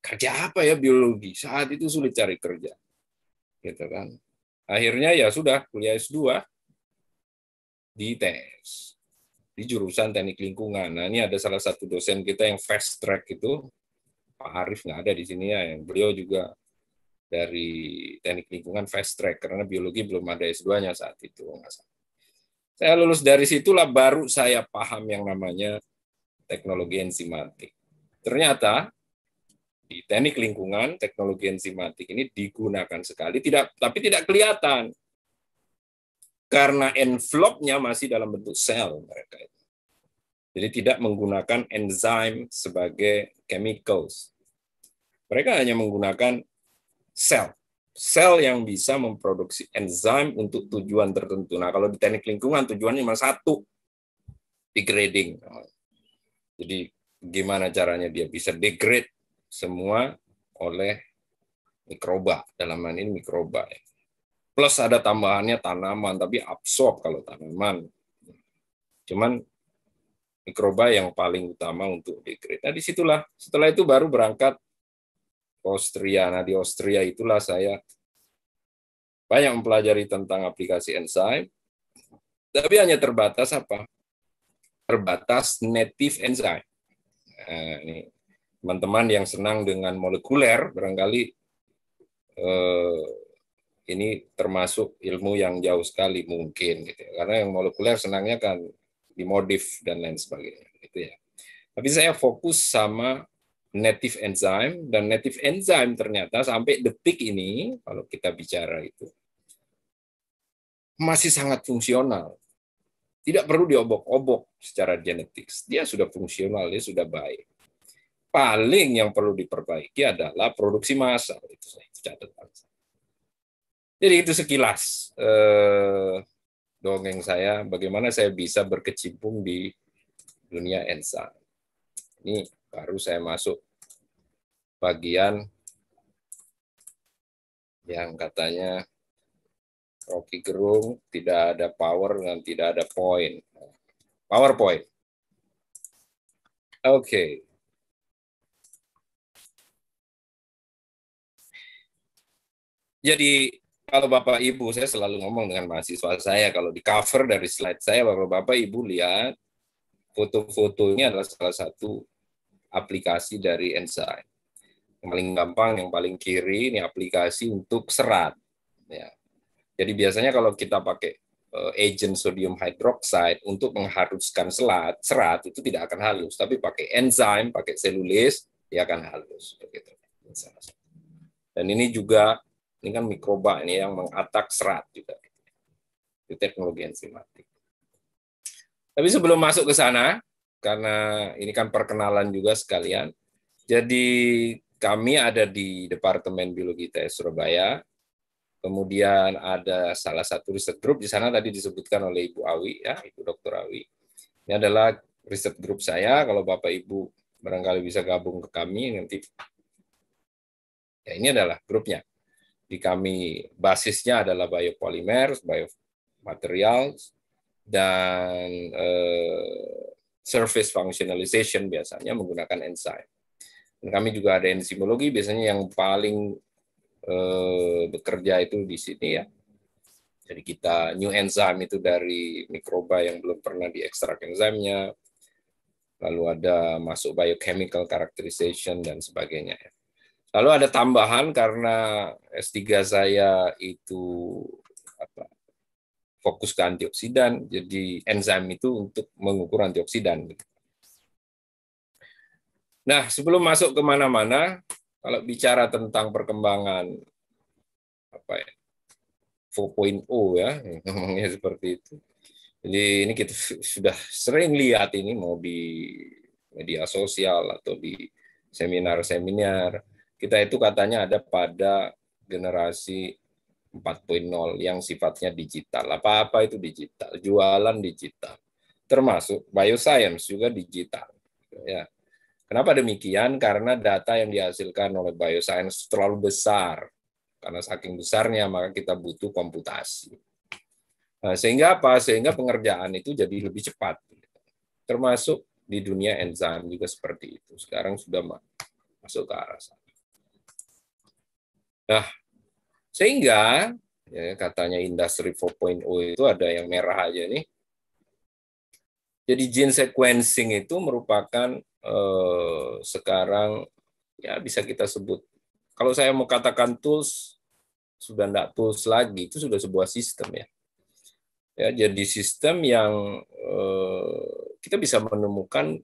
kerja apa ya biologi saat itu sulit cari kerja gitu kan akhirnya ya sudah kuliah S2 di tes di jurusan teknik lingkungan nah ini ada salah satu dosen kita yang fast track itu Pak Arif nggak ada di sini ya yang beliau juga dari teknik lingkungan fast track karena biologi belum ada S2-nya saat itu saya lulus dari situlah baru saya paham yang namanya teknologi enzimatik. Ternyata di teknik lingkungan teknologi enzimatik ini digunakan sekali tidak tapi tidak kelihatan karena envelope-nya masih dalam bentuk sel mereka itu. Jadi tidak menggunakan enzim sebagai chemicals. Mereka hanya menggunakan sel. Sel yang bisa memproduksi enzim untuk tujuan tertentu. Nah, kalau di teknik lingkungan tujuannya cuma satu, degrading. Jadi gimana caranya dia bisa degrade semua oleh mikroba dalam hal ini mikroba ya. plus ada tambahannya tanaman tapi absorb kalau tanaman cuman mikroba yang paling utama untuk degrade nah disitulah setelah itu baru berangkat ke Austria nah di Austria itulah saya banyak mempelajari tentang aplikasi enzyme tapi hanya terbatas apa terbatas native enzyme nah, ini teman-teman yang senang dengan molekuler barangkali eh, ini termasuk ilmu yang jauh sekali mungkin gitu ya. karena yang molekuler senangnya kan dimodif dan lain sebagainya gitu ya tapi saya fokus sama native enzyme dan native enzyme ternyata sampai detik ini kalau kita bicara itu masih sangat fungsional tidak perlu diobok-obok secara genetik dia sudah fungsional dia sudah baik paling yang perlu diperbaiki adalah produksi massal itu, catatan jadi itu sekilas eh, dongeng saya bagaimana saya bisa berkecimpung di dunia ensa. Ini baru saya masuk bagian yang katanya Rocky Gerung tidak ada power dan tidak ada point. PowerPoint. Oke. Okay. Jadi kalau Bapak Ibu, saya selalu ngomong dengan mahasiswa saya, kalau di cover dari slide saya, Bapak-Bapak Ibu lihat foto foto ini adalah salah satu aplikasi dari Enzyme. Yang paling gampang, yang paling kiri, ini aplikasi untuk serat. Ya. Jadi biasanya kalau kita pakai eh, agent sodium hydroxide untuk mengharuskan selat, serat itu tidak akan halus, tapi pakai enzim, pakai selulis, dia akan halus. Begitu. Dan ini juga ini kan mikroba ini yang mengatak serat juga. Itu teknologi enzimatik. Tapi sebelum masuk ke sana, karena ini kan perkenalan juga sekalian. Jadi kami ada di Departemen Biologi TS Surabaya. Kemudian ada salah satu riset grup di sana tadi disebutkan oleh Ibu Awi ya, Ibu Dr. Awi. Ini adalah riset grup saya. Kalau Bapak Ibu barangkali bisa gabung ke kami nanti. Ya, ini adalah grupnya di kami basisnya adalah biopolimer, biomaterial, dan uh, surface functionalization biasanya menggunakan enzim. Dan kami juga ada enzimologi biasanya yang paling uh, bekerja itu di sini ya. Jadi kita new enzyme itu dari mikroba yang belum pernah diekstrak enzimnya, lalu ada masuk biochemical characterization dan sebagainya ya. Lalu ada tambahan karena S3 saya itu apa, fokus ke antioksidan, jadi enzim itu untuk mengukur antioksidan. Nah, sebelum masuk kemana-mana, kalau bicara tentang perkembangan apa ya, 4.0 ya, *laughs* ngomongnya seperti itu. Jadi ini kita sudah sering lihat ini mau di media sosial atau di seminar-seminar kita itu katanya ada pada generasi 4.0 yang sifatnya digital. Apa-apa itu digital, jualan digital. Termasuk bioscience juga digital. Ya. Kenapa demikian? Karena data yang dihasilkan oleh bioscience terlalu besar. Karena saking besarnya maka kita butuh komputasi. Nah, sehingga apa? Sehingga pengerjaan itu jadi lebih cepat. Termasuk di dunia enzim juga seperti itu. Sekarang sudah masuk ke arah sana. Nah, sehingga ya, katanya industri 4.0 itu ada yang merah aja nih. Jadi gene sequencing itu merupakan eh, sekarang ya bisa kita sebut. Kalau saya mau katakan tools sudah tidak tools lagi, itu sudah sebuah sistem ya. Ya, jadi sistem yang eh, kita bisa menemukan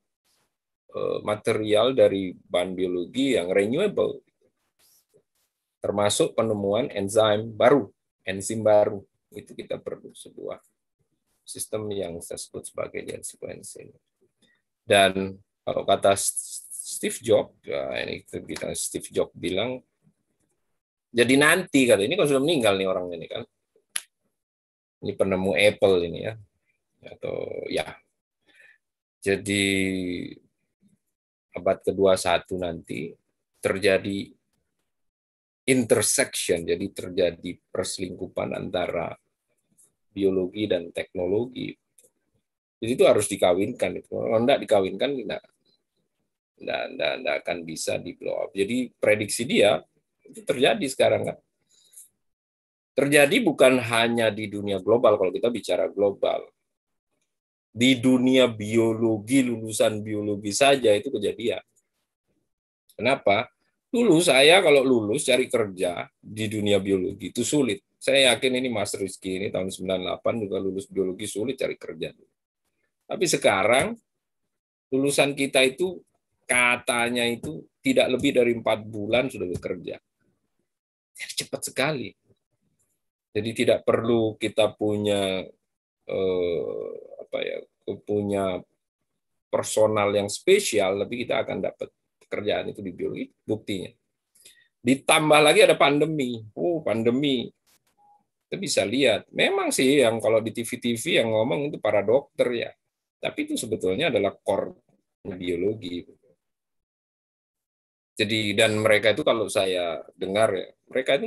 eh, material dari bahan biologi yang renewable termasuk penemuan enzim baru, enzim baru. Itu kita perlu sebuah sistem yang saya sebut sebagai genome sequencing. Dan kalau kata Steve Jobs, ya, ini kita Steve Jobs bilang, jadi nanti kata ini kalau sudah meninggal nih orang ini kan, ini penemu Apple ini ya, atau ya, jadi abad ke-21 nanti terjadi intersection, jadi terjadi perselingkupan antara biologi dan teknologi. Jadi itu harus dikawinkan. Kalau tidak dikawinkan, tidak, tidak, tidak, tidak akan bisa di blow up. Jadi prediksi dia itu terjadi sekarang kan. Terjadi bukan hanya di dunia global, kalau kita bicara global. Di dunia biologi, lulusan biologi saja itu kejadian. Kenapa? Dulu saya kalau lulus cari kerja di dunia biologi itu sulit. Saya yakin ini Mas Rizky ini tahun 98 juga lulus biologi sulit cari kerja. Tapi sekarang lulusan kita itu katanya itu tidak lebih dari empat bulan sudah bekerja. Jadi cepat sekali. Jadi tidak perlu kita punya eh, apa ya punya personal yang spesial, tapi kita akan dapat pekerjaan itu di biologi, buktinya. Ditambah lagi ada pandemi. Oh, pandemi. Kita bisa lihat. Memang sih yang kalau di TV-TV yang ngomong itu para dokter ya. Tapi itu sebetulnya adalah core biologi. Jadi dan mereka itu kalau saya dengar ya, mereka itu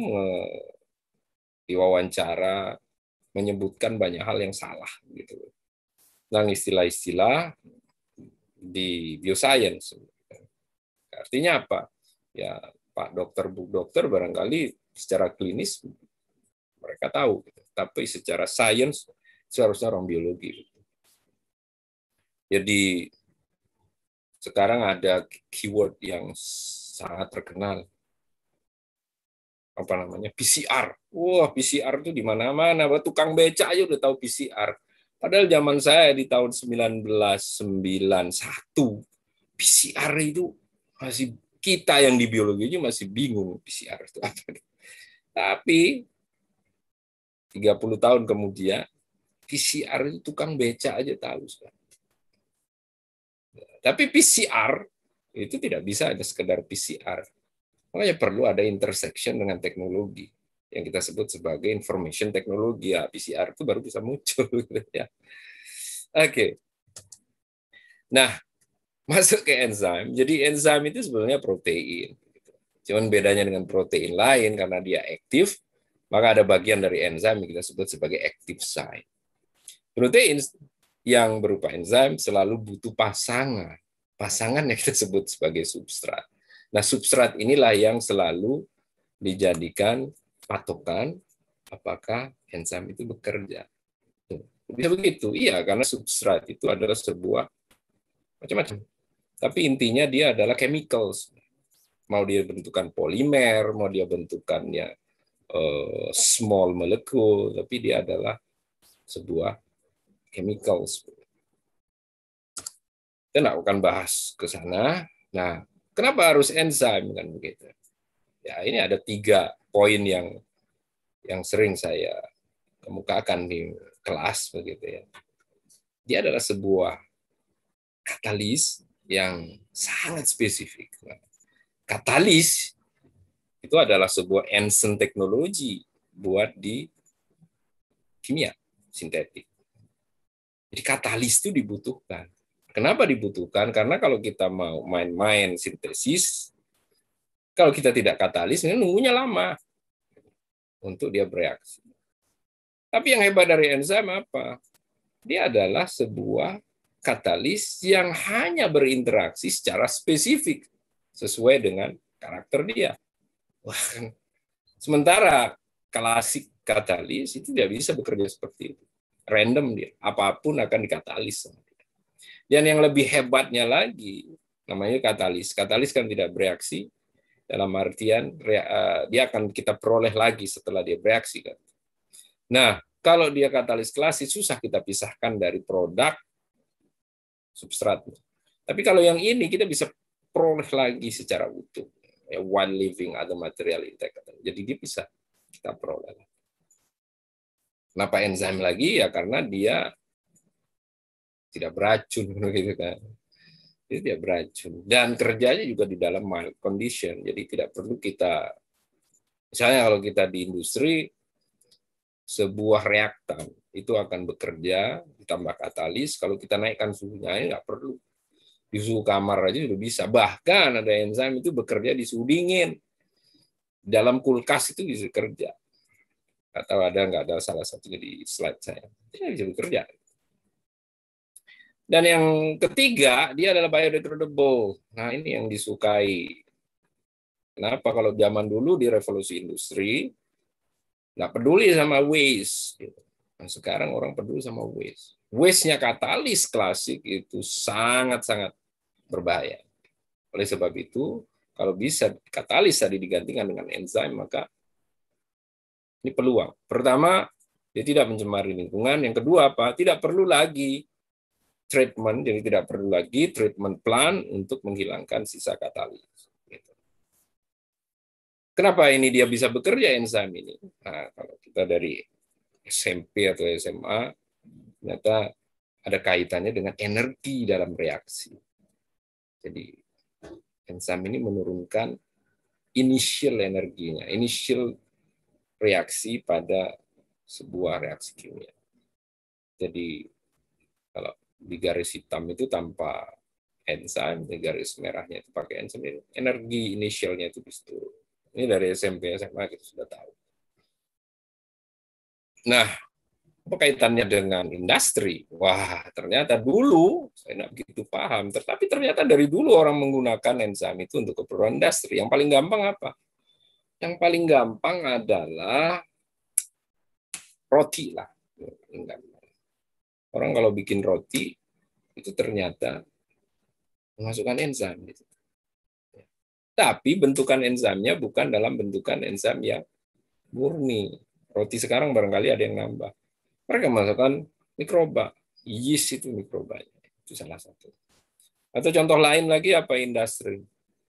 diwawancara menyebutkan banyak hal yang salah gitu tentang istilah-istilah di bioscience Artinya apa? Ya Pak dokter, Bu dokter barangkali secara klinis mereka tahu, gitu. tapi secara sains seharusnya orang biologi. Gitu. Jadi sekarang ada keyword yang sangat terkenal apa namanya PCR. Wah PCR itu di mana-mana. Tukang beca aja udah tahu PCR. Padahal zaman saya di tahun 1991 PCR itu masih kita yang di biologi aja masih bingung PCR itu apa. Tapi 30 tahun kemudian PCR itu tukang beca aja tahu sekarang. Tapi PCR itu tidak bisa ada sekedar PCR. Makanya perlu ada intersection dengan teknologi yang kita sebut sebagai information technology. Ya, PCR itu baru bisa muncul *laughs* gitu ya. Oke. Okay. Nah, masuk ke enzim. Jadi enzim itu sebenarnya protein. Cuman bedanya dengan protein lain karena dia aktif, maka ada bagian dari enzim yang kita sebut sebagai active site. Protein yang berupa enzim selalu butuh pasangan. Pasangan yang kita sebut sebagai substrat. Nah, substrat inilah yang selalu dijadikan patokan apakah enzim itu bekerja. Bisa begitu, iya, karena substrat itu adalah sebuah macam-macam. Tapi intinya dia adalah chemicals. Mau dia bentukan polimer, mau dia bentukannya eh, small molecule, tapi dia adalah sebuah chemicals. Kita nggak akan bahas ke sana. Nah, kenapa harus enzim kan begitu? Ya, ini ada tiga poin yang yang sering saya kemukakan di kelas begitu ya. Dia adalah sebuah katalis yang sangat spesifik. Katalis itu adalah sebuah ensen teknologi buat di kimia sintetik. Jadi katalis itu dibutuhkan. Kenapa dibutuhkan? Karena kalau kita mau main-main sintesis, kalau kita tidak katalis, ini nunggunya lama untuk dia bereaksi. Tapi yang hebat dari enzim apa? Dia adalah sebuah katalis yang hanya berinteraksi secara spesifik sesuai dengan karakter dia. sementara klasik katalis itu tidak bisa bekerja seperti itu. Random dia, apapun akan dikatalis Dan yang lebih hebatnya lagi, namanya katalis. Katalis kan tidak bereaksi, dalam artian eh, dia akan kita peroleh lagi setelah dia bereaksi kan. Nah, kalau dia katalis klasik susah kita pisahkan dari produk substratnya. Tapi kalau yang ini kita bisa peroleh lagi secara utuh. Ya, one living atau material intake. Jadi dia bisa kita peroleh. Kenapa enzim lagi? Ya karena dia tidak beracun *laughs* gitu kan. Dia tidak beracun dan kerjanya juga di dalam mild condition. Jadi tidak perlu kita misalnya kalau kita di industri sebuah reaktan itu akan bekerja ditambah katalis kalau kita naikkan suhunya ya nggak perlu di suhu kamar aja sudah bisa bahkan ada enzim itu bekerja di suhu dingin dalam kulkas itu bisa kerja atau ada nggak ada salah satunya di slide saya dia ya, bisa bekerja dan yang ketiga dia adalah biodegradable nah ini yang disukai kenapa kalau zaman dulu di revolusi industri nggak peduli sama waste gitu. Nah, sekarang orang peduli sama waste. Waste-nya katalis klasik itu sangat-sangat berbahaya. Oleh sebab itu, kalau bisa katalis tadi digantikan dengan enzim, maka ini peluang. Pertama, dia tidak mencemari lingkungan. Yang kedua apa? Tidak perlu lagi treatment, jadi tidak perlu lagi treatment plan untuk menghilangkan sisa katalis. Gitu. Kenapa ini dia bisa bekerja enzim ini? Nah, kalau kita dari SMP atau SMA ternyata ada kaitannya dengan energi dalam reaksi. Jadi enzim ini menurunkan initial energinya, initial reaksi pada sebuah reaksi kimia. Jadi kalau di garis hitam itu tanpa enzim, di garis merahnya itu pakai enzim, energi initialnya itu justru. Ini dari SMP SMA kita sudah tahu. Nah, apa kaitannya dengan industri? Wah, ternyata dulu saya tidak begitu paham, tetapi ternyata dari dulu orang menggunakan enzim itu untuk keperluan industri. Yang paling gampang apa? Yang paling gampang adalah roti lah. Orang kalau bikin roti itu ternyata memasukkan enzim. Tapi bentukan enzimnya bukan dalam bentukan enzim yang murni. Roti sekarang barangkali ada yang nambah. Mereka masukkan mikroba. Yeast itu mikrobanya. Itu salah satu. Atau contoh lain lagi apa industri?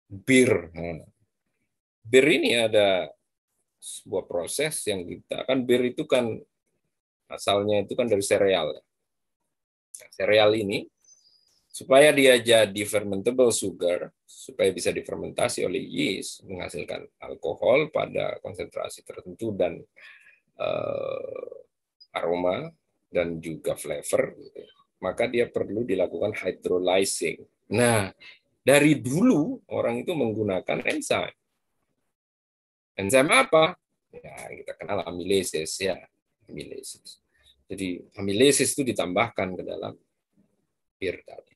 Bir. Hmm. Bir ini ada sebuah proses yang kita kan bir itu kan asalnya itu kan dari sereal. Sereal ini supaya dia jadi fermentable sugar, supaya bisa difermentasi oleh yeast menghasilkan alkohol pada konsentrasi tertentu dan uh, aroma dan juga flavor, maka dia perlu dilakukan hydrolyzing. Nah, dari dulu orang itu menggunakan enzim. Enzim apa? Ya, kita kenal amilases ya, amilases. Jadi amilases itu ditambahkan ke dalam bir tadi.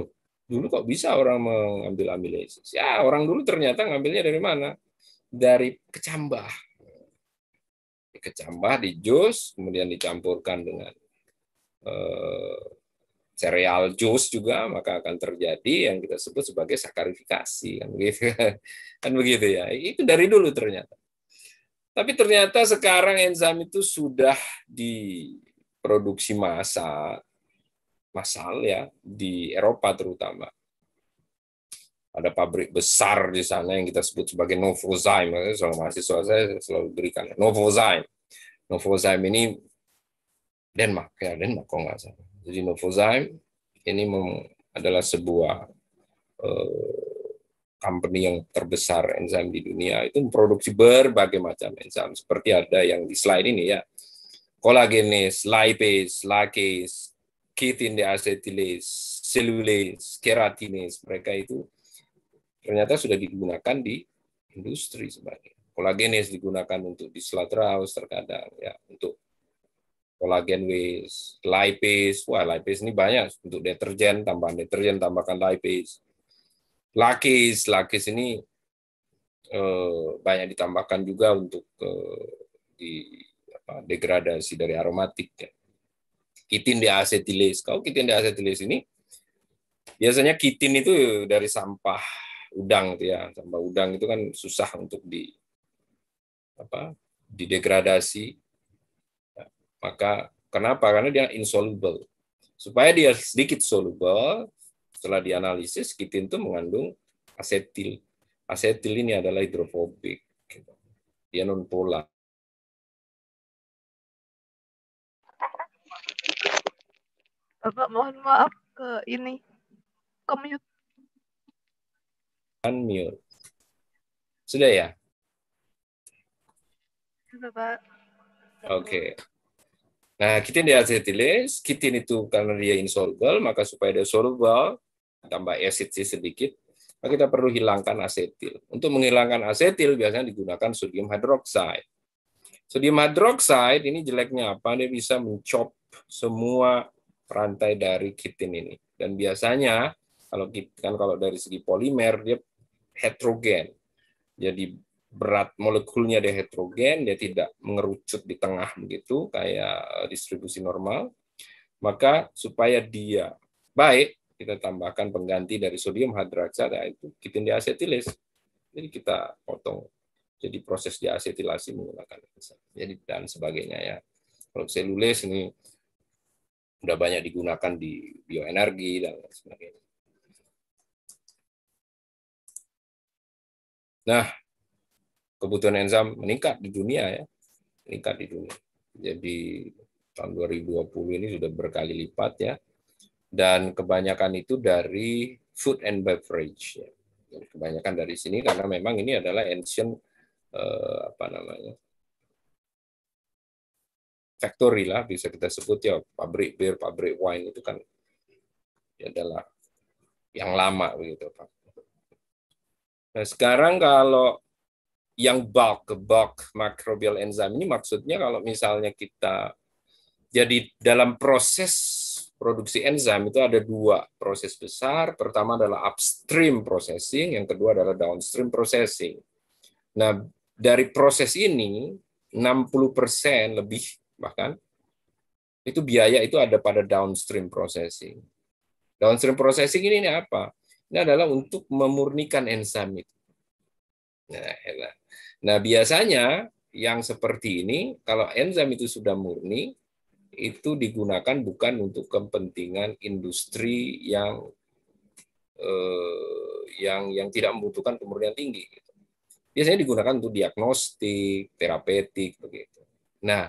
Loh, dulu kok bisa orang mengambil amilases? Ya, orang dulu ternyata ngambilnya dari mana? Dari kecambah kecambah di jus, kemudian dicampurkan dengan eh, cereal jus juga, maka akan terjadi yang kita sebut sebagai sakarifikasi kan begitu *laughs* kan begitu ya. Itu dari dulu ternyata. Tapi ternyata sekarang enzim itu sudah diproduksi massa massal ya di Eropa terutama ada pabrik besar di sana yang kita sebut sebagai Novozyme. Soal mahasiswa saya selalu berikan ya, Novozyme. Novozyme ini Denmark ya Denmark kok nggak salah. Jadi Novozyme ini adalah sebuah eh, company yang terbesar enzim di dunia itu memproduksi berbagai macam enzim seperti ada yang di slide ini ya kolagenes, lipase, lakis, kitin deacetylase, cellulase, keratinase. mereka itu ternyata sudah digunakan di industri sebagai kolagenes digunakan untuk di slaughterhouse terkadang ya untuk kolagen waste, lipase, wah lipase ini banyak untuk deterjen, tambahan deterjen, tambahkan lipase. Lakis, lakis ini eh, banyak ditambahkan juga untuk eh, di apa, degradasi dari aromatik. Ya. Kitin asetilis, kalau kitin asetilis ini biasanya kitin itu dari sampah udang ya, sampah udang itu kan susah untuk di apa didegradasi ya, maka kenapa karena dia insoluble supaya dia sedikit soluble setelah dianalisis kitin itu mengandung asetil asetil ini adalah hidrofobik gitu. dia non polar Bapak mohon maaf ke ini ke mute. Sudah ya? Bapak. Oke. Okay. Nah, kitin diasetilis, kitin itu karena dia insoluble, maka supaya dia soluble, tambah acid sih sedikit, maka kita perlu hilangkan asetil. Untuk menghilangkan asetil biasanya digunakan sodium hydroxide. Sodium hydroxide ini jeleknya apa? Dia bisa mencop semua rantai dari kitin ini. Dan biasanya kalau kan kalau dari segi polimer dia heterogen. Jadi berat molekulnya dia heterogen, dia tidak mengerucut di tengah begitu kayak eh, distribusi normal, maka supaya dia baik kita tambahkan pengganti dari sodium hidroksida itu kitin diasetilis. Jadi kita potong jadi proses diasetilasi menggunakan jadi dan sebagainya ya. Kalau selulis ini sudah banyak digunakan di bioenergi dan sebagainya. Nah, kebutuhan enzim meningkat di dunia ya, meningkat di dunia. Jadi tahun 2020 ini sudah berkali lipat ya, dan kebanyakan itu dari food and beverage. Ya. Jadi kebanyakan dari sini karena memang ini adalah ancient eh, apa namanya factory lah bisa kita sebut ya pabrik bir, pabrik wine itu kan ya adalah yang lama begitu Pak. Nah, sekarang kalau yang bulk, bulk microbial enzyme ini maksudnya kalau misalnya kita jadi dalam proses produksi enzim itu ada dua proses besar. Pertama adalah upstream processing, yang kedua adalah downstream processing. Nah, dari proses ini 60% lebih bahkan itu biaya itu ada pada downstream processing. Downstream processing ini, ini apa? Ini adalah untuk memurnikan enzim itu. Nah, Nah, biasanya yang seperti ini, kalau enzim itu sudah murni, itu digunakan bukan untuk kepentingan industri yang eh, yang yang tidak membutuhkan kemurnian tinggi. Gitu. Biasanya digunakan untuk diagnostik, terapeutik, begitu. Nah,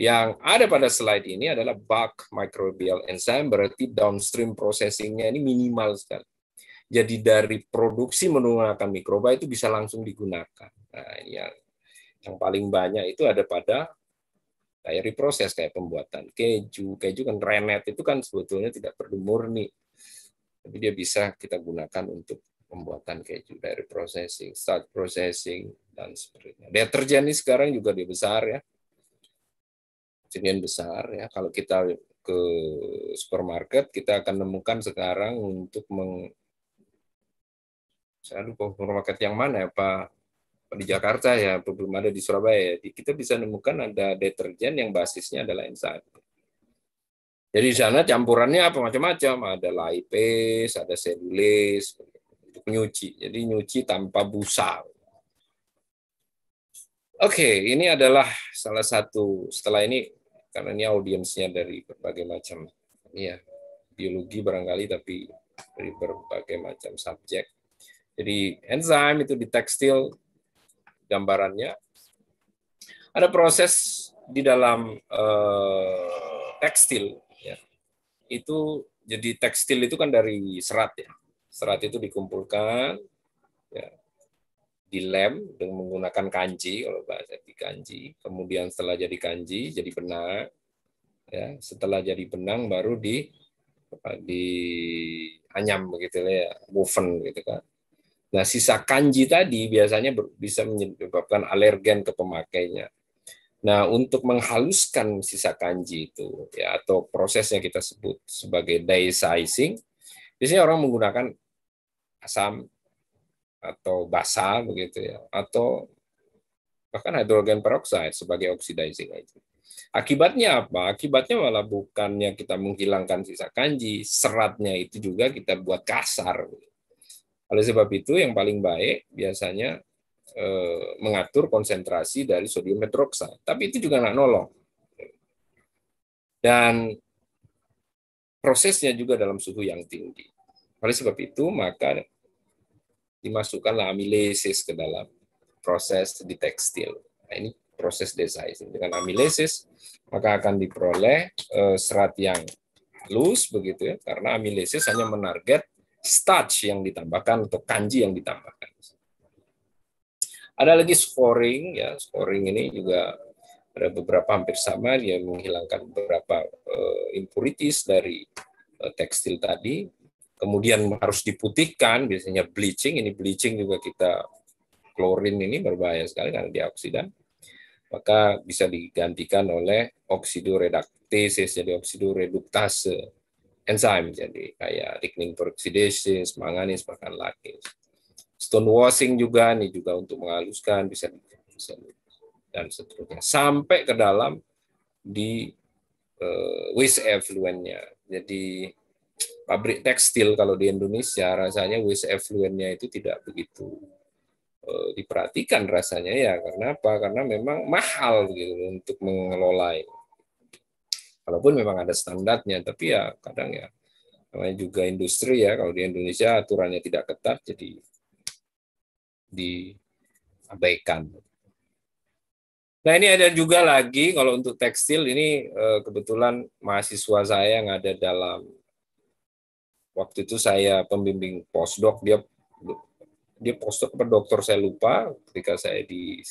yang ada pada slide ini adalah bug microbial enzyme, berarti downstream processingnya ini minimal sekali. Jadi dari produksi menggunakan mikroba itu bisa langsung digunakan. Nah, ini yang yang paling banyak itu ada pada kayak reproses kayak pembuatan keju. Keju kan rennet itu kan sebetulnya tidak perlu murni. Tapi dia bisa kita gunakan untuk pembuatan keju dari processing, start processing dan sebagainya. Deterjen ini sekarang juga dia besar ya. Jenis besar ya. Kalau kita ke supermarket kita akan nemukan sekarang untuk meng saya lupa supermarket yang mana ya Pak di Jakarta ya belum ada di Surabaya kita bisa nemukan ada deterjen yang basisnya adalah enzim jadi di sana campurannya apa macam-macam ada lipase, ada selulase untuk nyuci jadi nyuci tanpa busa oke ini adalah salah satu setelah ini karena ini audiensnya dari berbagai macam ya biologi barangkali tapi dari berbagai macam subjek jadi enzim itu di tekstil gambarannya. Ada proses di dalam eh, tekstil, ya. itu jadi tekstil itu kan dari serat ya. Serat itu dikumpulkan, ya, dilem dengan menggunakan kanji kalau bahasa di kanji. Kemudian setelah jadi kanji, jadi benang. Ya, setelah jadi benang baru di di anyam begitu ya, woven gitu kan Nah, sisa kanji tadi biasanya bisa menyebabkan alergen ke pemakainya. Nah, untuk menghaluskan sisa kanji itu ya atau prosesnya kita sebut sebagai daisizing, biasanya orang menggunakan asam atau basa begitu ya atau bahkan hidrogen peroxide sebagai oxidizing agent. Akibatnya apa? Akibatnya malah bukannya kita menghilangkan sisa kanji, seratnya itu juga kita buat kasar. Gitu oleh sebab itu yang paling baik biasanya eh, mengatur konsentrasi dari sodium hidroksa, tapi itu juga nggak nolong. Dan prosesnya juga dalam suhu yang tinggi. Oleh sebab itu maka dimasukkanlah amilesis ke dalam proses di tekstil. Nah, ini proses desizing. Dengan amilesis maka akan diperoleh eh, serat yang halus begitu ya karena amilesis hanya menarget starch yang ditambahkan atau kanji yang ditambahkan. Ada lagi scoring ya, scoring ini juga ada beberapa hampir sama dia menghilangkan beberapa uh, impurities dari uh, tekstil tadi. Kemudian harus diputihkan, biasanya bleaching, ini bleaching juga kita klorin ini berbahaya sekali karena dia oksidan. Maka bisa digantikan oleh oksidoreduktase jadi oksidoreduktase enzim jadi kayak thickening peroxidase, manganis bahkan lakis. Stone washing juga ini juga untuk menghaluskan bisa, bisa dan seterusnya sampai ke dalam di uh, waste effluentnya. Jadi pabrik tekstil kalau di Indonesia rasanya waste effluentnya itu tidak begitu uh, diperhatikan rasanya ya karena apa? Karena memang mahal gitu untuk mengelola ini walaupun memang ada standarnya tapi ya kadang ya namanya juga industri ya kalau di Indonesia aturannya tidak ketat jadi diabaikan. Nah ini ada juga lagi kalau untuk tekstil ini eh, kebetulan mahasiswa saya yang ada dalam waktu itu saya pembimbing postdoc dia dia postdoc ke dokter saya lupa ketika saya di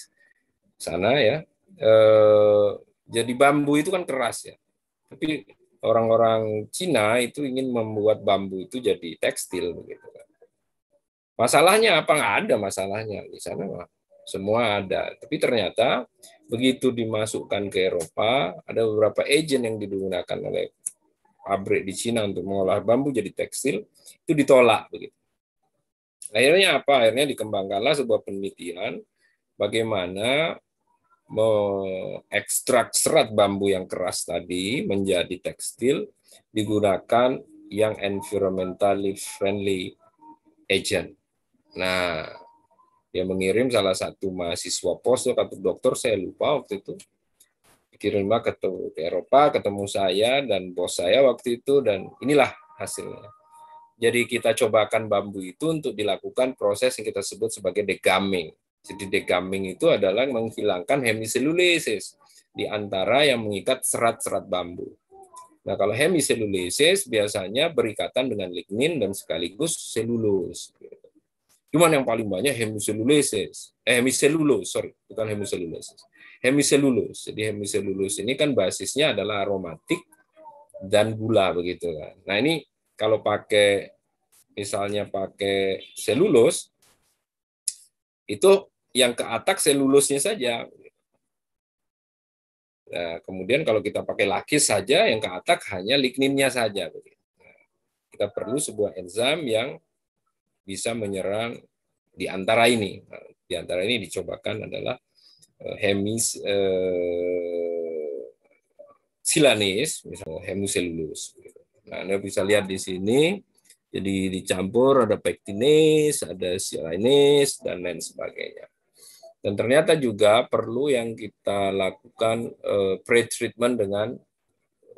sana ya. Eh, jadi bambu itu kan keras ya. Tapi orang-orang Cina itu ingin membuat bambu itu jadi tekstil begitu kan. Masalahnya apa? Nggak ada masalahnya di sana mah. Semua ada. Tapi ternyata begitu dimasukkan ke Eropa, ada beberapa agen yang digunakan oleh pabrik di Cina untuk mengolah bambu jadi tekstil, itu ditolak begitu. Akhirnya apa? Akhirnya dikembangkanlah sebuah penelitian bagaimana mengekstrak serat bambu yang keras tadi menjadi tekstil digunakan yang environmentally friendly agent. Nah, dia mengirim salah satu mahasiswa pos atau dokter saya lupa waktu itu kirim ke, ke Eropa ketemu saya dan bos saya waktu itu dan inilah hasilnya. Jadi kita cobakan bambu itu untuk dilakukan proses yang kita sebut sebagai degaming. Jadi degaming itu adalah menghilangkan hemiselulisis di antara yang mengikat serat-serat bambu. Nah, kalau hemiselulisis biasanya berikatan dengan lignin dan sekaligus selulus. Cuman yang paling banyak hemiselulisis. Eh, hemiselulus, sorry, bukan hemiselulisis. Hemiselulus. Jadi hemiselulus ini kan basisnya adalah aromatik dan gula begitu kan. Nah, ini kalau pakai misalnya pakai selulus itu yang ke atak selulusnya saja. Nah, kemudian kalau kita pakai lakis saja, yang ke atak hanya ligninnya saja. kita perlu sebuah enzim yang bisa menyerang di antara ini. di antara ini dicobakan adalah eh, hemis eh, silanis, misalnya hemuselulus. Nah, Anda bisa lihat di sini, jadi dicampur ada pektinis, ada sialinase, dan lain sebagainya. Dan ternyata juga perlu yang kita lakukan eh, pre-treatment dengan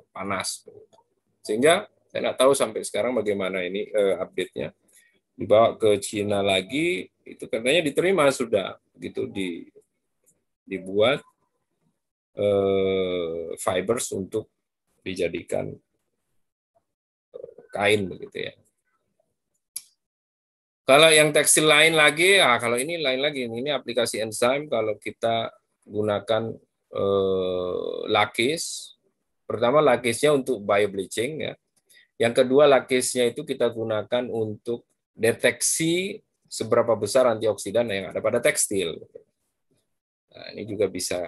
panas. Sehingga saya nggak tahu sampai sekarang bagaimana ini eh, update-nya. Dibawa ke Cina lagi, itu katanya diterima sudah. gitu di, dibuat uh, fibers untuk dijadikan kain begitu ya. Kalau yang tekstil lain lagi, ah kalau ini lain lagi, ini aplikasi enzim. kalau kita gunakan eh, lakis. Pertama lakisnya untuk bio bleaching ya. Yang kedua lakisnya itu kita gunakan untuk deteksi seberapa besar antioksidan yang ada pada tekstil. Nah, ini juga bisa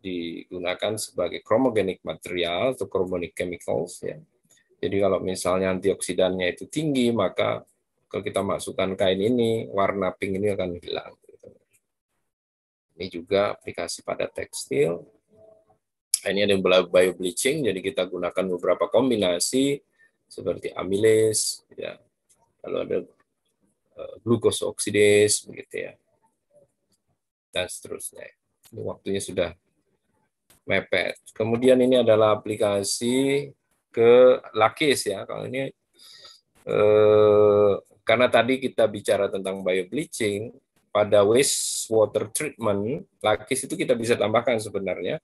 digunakan sebagai chromogenic material atau chromogenic chemicals ya. Jadi kalau misalnya antioksidannya itu tinggi maka kalau kita masukkan kain ini, warna pink ini akan hilang. Gitu. Ini juga aplikasi pada tekstil. Nah, ini ada yang bio bleaching, jadi kita gunakan beberapa kombinasi seperti amylase, ya. lalu ada eh, glukosa oksidase, begitu ya, dan seterusnya. Ini waktunya sudah mepet. Kemudian ini adalah aplikasi ke lakis ya. Kalau ini eh, karena tadi kita bicara tentang bio bleaching pada waste water treatment, lakis itu kita bisa tambahkan sebenarnya.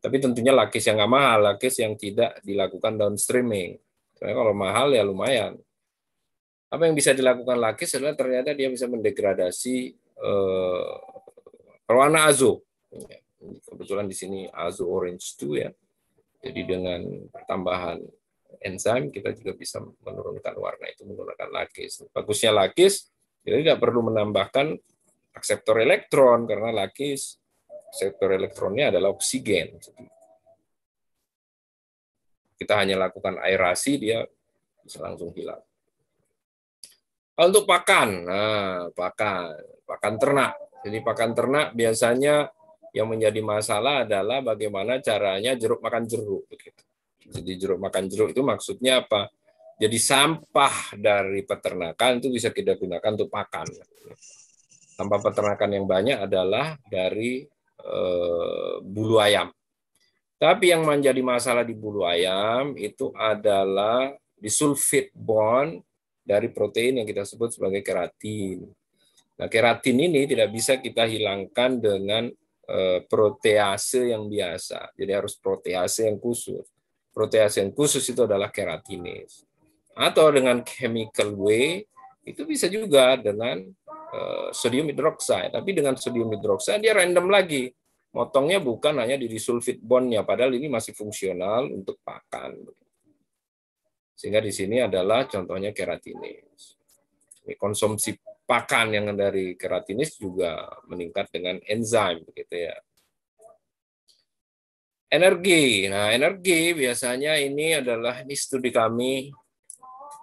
Tapi tentunya lakis yang nggak mahal, lakis yang tidak dilakukan downstreaming. Karena kalau mahal ya lumayan. Apa yang bisa dilakukan lakis adalah ternyata dia bisa mendegradasi eh, warna azo. Kebetulan di sini azo orange 2 ya. Jadi dengan pertambahan enzim, kita juga bisa menurunkan warna itu menggunakan lakis. Bagusnya lakis, kita tidak perlu menambahkan akseptor elektron karena lakis akseptor elektronnya adalah oksigen. Jadi kita hanya lakukan aerasi dia bisa langsung hilang. Untuk pakan, nah, pakan, pakan ternak. Jadi pakan ternak biasanya yang menjadi masalah adalah bagaimana caranya jeruk makan jeruk begitu. Jadi jeruk makan jeruk itu maksudnya apa? Jadi sampah dari peternakan itu bisa kita gunakan untuk pakan. Sampah peternakan yang banyak adalah dari e, bulu ayam. Tapi yang menjadi masalah di bulu ayam itu adalah di sulfit bond dari protein yang kita sebut sebagai keratin. Nah, keratin ini tidak bisa kita hilangkan dengan eh, protease yang biasa. Jadi harus protease yang khusus. Protease yang khusus itu adalah keratinase. Atau dengan chemical way itu bisa juga dengan uh, sodium hidroksida, tapi dengan sodium hidroksida dia random lagi. Motongnya bukan hanya di disulfit bondnya, padahal ini masih fungsional untuk pakan. Sehingga di sini adalah contohnya keratinis. Ini konsumsi pakan yang dari keratinis juga meningkat dengan enzim, begitu ya energi. Nah, energi biasanya ini adalah ini studi kami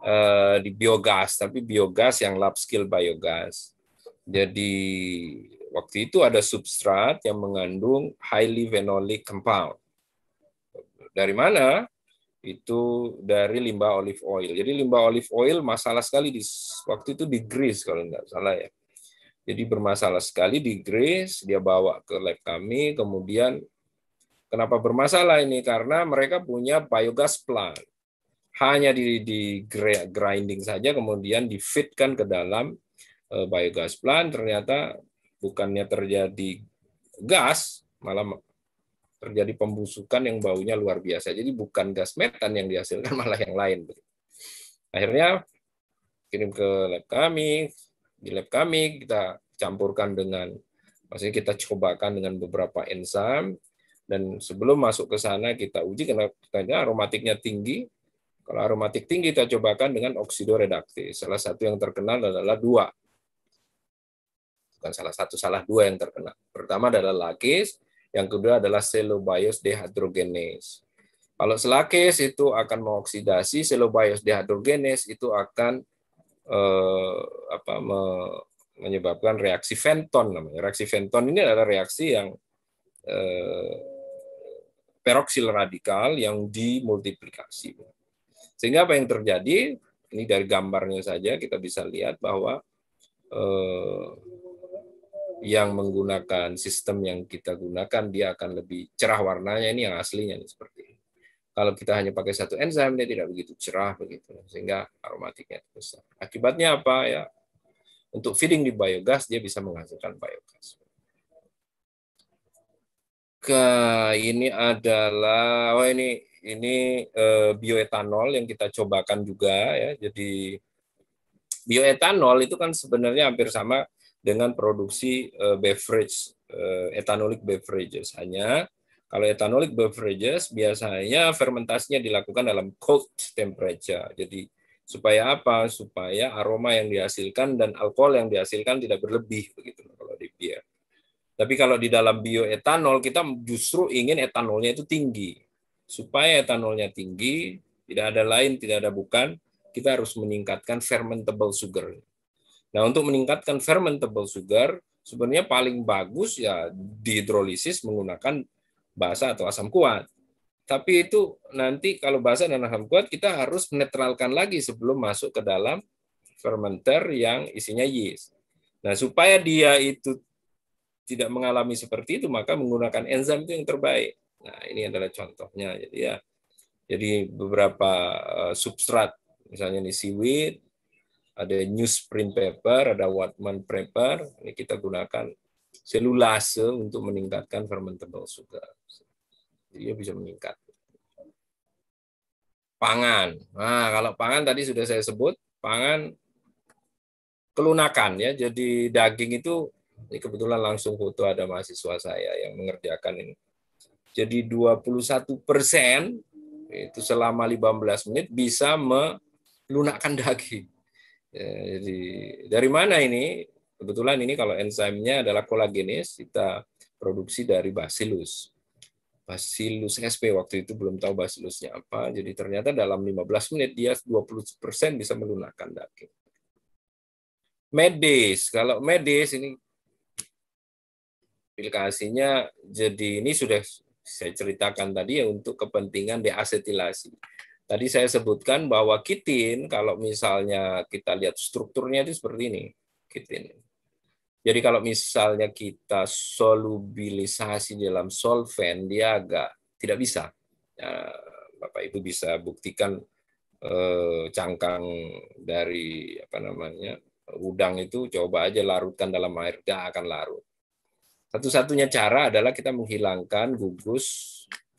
uh, di biogas, tapi biogas yang lab skill biogas. Jadi waktu itu ada substrat yang mengandung highly phenolic compound. Dari mana? Itu dari limbah olive oil. Jadi limbah olive oil masalah sekali di waktu itu di Greece kalau nggak salah ya. Jadi bermasalah sekali di Greece, dia bawa ke lab kami, kemudian Kenapa bermasalah ini? Karena mereka punya biogas plant. Hanya di, di grinding saja, kemudian difitkan ke dalam eh, biogas plant, ternyata bukannya terjadi gas, malah terjadi pembusukan yang baunya luar biasa. Jadi bukan gas metan yang dihasilkan, *laughs* malah yang lain. Akhirnya kirim ke lab kami, di lab kami kita campurkan dengan maksudnya kita cobakan dengan beberapa enzim dan sebelum masuk ke sana kita uji karena katanya aromatiknya tinggi. Kalau aromatik tinggi kita cobakan dengan reduktif. Salah satu yang terkenal adalah dua. Bukan salah satu, salah dua yang terkenal. Pertama adalah lakis, yang kedua adalah selobios dehydrogenase. Kalau selakis itu akan mengoksidasi, selobios dehydrogenase itu akan eh, apa, me, menyebabkan reaksi Fenton namanya. Reaksi Fenton ini adalah reaksi yang eh, peroksil radikal yang dimultiplikasi. Sehingga apa yang terjadi, ini dari gambarnya saja kita bisa lihat bahwa eh, yang menggunakan sistem yang kita gunakan, dia akan lebih cerah warnanya, ini yang aslinya ini seperti ini. Kalau kita hanya pakai satu enzim, dia tidak begitu cerah, begitu sehingga aromatiknya besar. Akibatnya apa ya? Untuk feeding di biogas, dia bisa menghasilkan biogas. Maka ini adalah oh ini ini uh, bioetanol yang kita cobakan juga ya. Jadi bioetanol itu kan sebenarnya hampir sama dengan produksi uh, beverage uh, beverages. Hanya kalau etanolic beverages biasanya fermentasinya dilakukan dalam cold temperature. Jadi supaya apa? Supaya aroma yang dihasilkan dan alkohol yang dihasilkan tidak berlebih begitu. Tapi kalau di dalam bioetanol kita justru ingin etanolnya itu tinggi. Supaya etanolnya tinggi, tidak ada lain, tidak ada bukan, kita harus meningkatkan fermentable sugar. Nah, untuk meningkatkan fermentable sugar, sebenarnya paling bagus ya dihidrolisis menggunakan basa atau asam kuat. Tapi itu nanti kalau basa dan asam kuat kita harus menetralkan lagi sebelum masuk ke dalam fermenter yang isinya yeast. Nah, supaya dia itu tidak mengalami seperti itu, maka menggunakan enzim itu yang terbaik. Nah, ini adalah contohnya. Jadi ya, jadi beberapa eh, substrat, misalnya ini seaweed, ada newsprint paper, ada Watman paper, ini kita gunakan selulase untuk meningkatkan fermentable sugar. Jadi dia bisa meningkat. Pangan. Nah, kalau pangan tadi sudah saya sebut, pangan kelunakan ya. Jadi daging itu ini kebetulan langsung foto ada mahasiswa saya yang mengerjakan ini. Jadi 21 persen itu selama 15 menit bisa melunakkan *laughs* daging. Ya, jadi dari mana ini? Kebetulan ini kalau enzimnya adalah kolagenis, kita produksi dari bacillus. Bacillus SP waktu itu belum tahu bacillusnya apa, jadi ternyata dalam 15 menit dia 20% bisa melunakkan daging. Medis, kalau medis ini Aplikasinya jadi ini sudah saya ceritakan tadi ya untuk kepentingan deasetilasi. Tadi saya sebutkan bahwa kitin kalau misalnya kita lihat strukturnya itu seperti ini, kitin. Jadi kalau misalnya kita solubilisasi dalam solvent dia agak tidak bisa. Ya, Bapak Ibu bisa buktikan eh, cangkang dari apa namanya udang itu coba aja larutkan dalam air, dia akan larut. Satu-satunya cara adalah kita menghilangkan gugus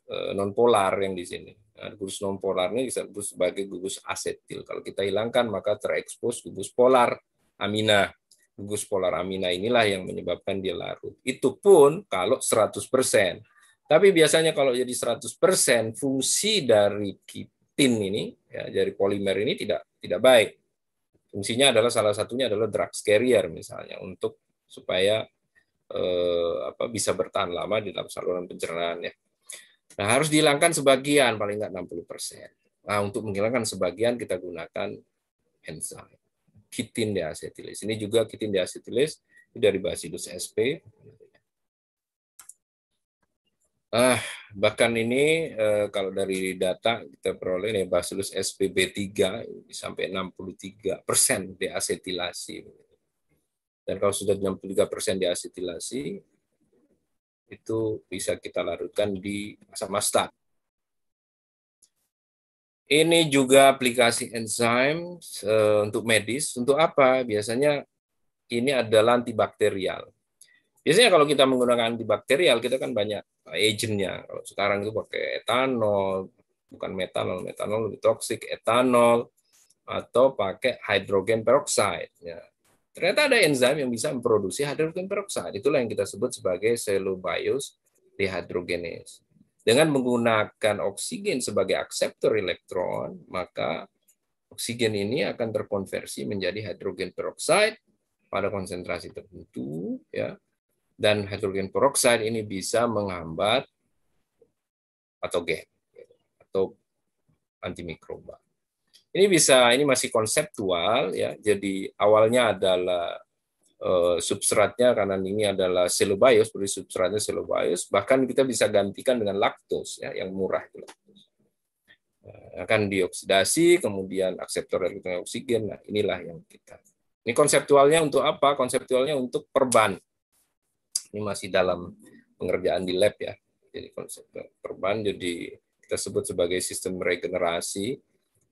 eh, nonpolar yang di sini. Nah, gugus nonpolar ini disebut sebagai gugus asetil. Kalau kita hilangkan maka terekspos gugus polar amina. Gugus polar amina inilah yang menyebabkan dia larut. Itu pun kalau 100%. Tapi biasanya kalau jadi 100% fungsi dari kitin ini ya dari polimer ini tidak tidak baik. Fungsinya adalah salah satunya adalah drug carrier misalnya untuk supaya eh, apa bisa bertahan lama di dalam saluran pencernaan ya. Nah, harus dihilangkan sebagian paling enggak 60%. Nah, untuk menghilangkan sebagian kita gunakan enzim kitin deasetilase Ini juga kitin itu dari Bacillus sp. Ah, bahkan ini eh, kalau dari data kita peroleh nih Bacillus SPB3 sampai 63 persen deasetilasi. Dan kalau sudah 63% diasetilasi, itu bisa kita larutkan di asam astat. Ini juga aplikasi enzim eh, untuk medis. Untuk apa? Biasanya ini adalah antibakterial. Biasanya kalau kita menggunakan antibakterial, kita kan banyak agentnya. Kalau sekarang itu pakai etanol, bukan metanol. Metanol lebih toksik, etanol, atau pakai hidrogen peroxide. Ya. Ternyata ada enzim yang bisa memproduksi hidrogen peroksida. Itulah yang kita sebut sebagai selubios dihidrogenis. Dengan menggunakan oksigen sebagai akseptor elektron, maka oksigen ini akan terkonversi menjadi hidrogen peroksida pada konsentrasi tertentu, ya. Dan hidrogen peroksida ini bisa menghambat patogen atau antimikroba. Ini bisa ini masih konseptual ya. Jadi awalnya adalah Uh, substratnya karena ini adalah selobios, berarti substratnya selobios. Bahkan kita bisa gantikan dengan laktos ya, yang murah. Uh, akan dioksidasi, kemudian akseptor dari oksigen. Nah, inilah yang kita. Ini konseptualnya untuk apa? Konseptualnya untuk perban. Ini masih dalam pengerjaan di lab ya. Jadi konsep perban jadi kita sebut sebagai sistem regenerasi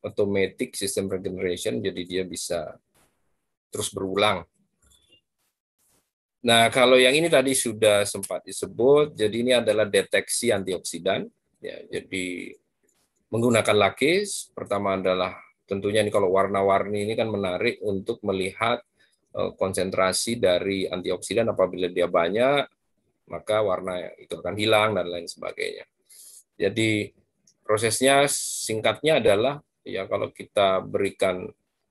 automatic sistem regeneration jadi dia bisa terus berulang. Nah, kalau yang ini tadi sudah sempat disebut, jadi ini adalah deteksi antioksidan. Ya, jadi menggunakan lakis, pertama adalah tentunya ini kalau warna-warni ini kan menarik untuk melihat eh, konsentrasi dari antioksidan apabila dia banyak, maka warna itu akan hilang dan lain sebagainya. Jadi prosesnya singkatnya adalah ya kalau kita berikan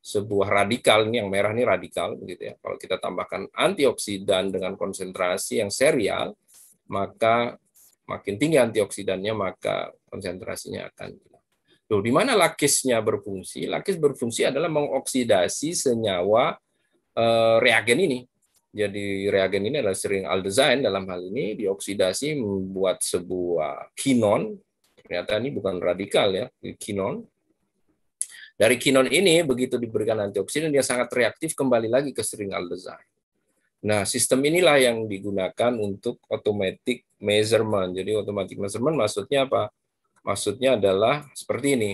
sebuah radikal ini yang merah ini radikal begitu ya. Kalau kita tambahkan antioksidan dengan konsentrasi yang serial, maka makin tinggi antioksidannya maka konsentrasinya akan hilang. di mana lakisnya berfungsi? Lakis berfungsi adalah mengoksidasi senyawa eh, reagen ini. Jadi reagen ini adalah sering aldehyde dalam hal ini dioksidasi membuat sebuah kinon. Ternyata ini bukan radikal ya, kinon dari kinon ini, begitu diberikan antioksidan, dia sangat reaktif kembali lagi ke string aldehyde. Nah, sistem inilah yang digunakan untuk automatic measurement. Jadi, automatic measurement maksudnya apa? Maksudnya adalah seperti ini.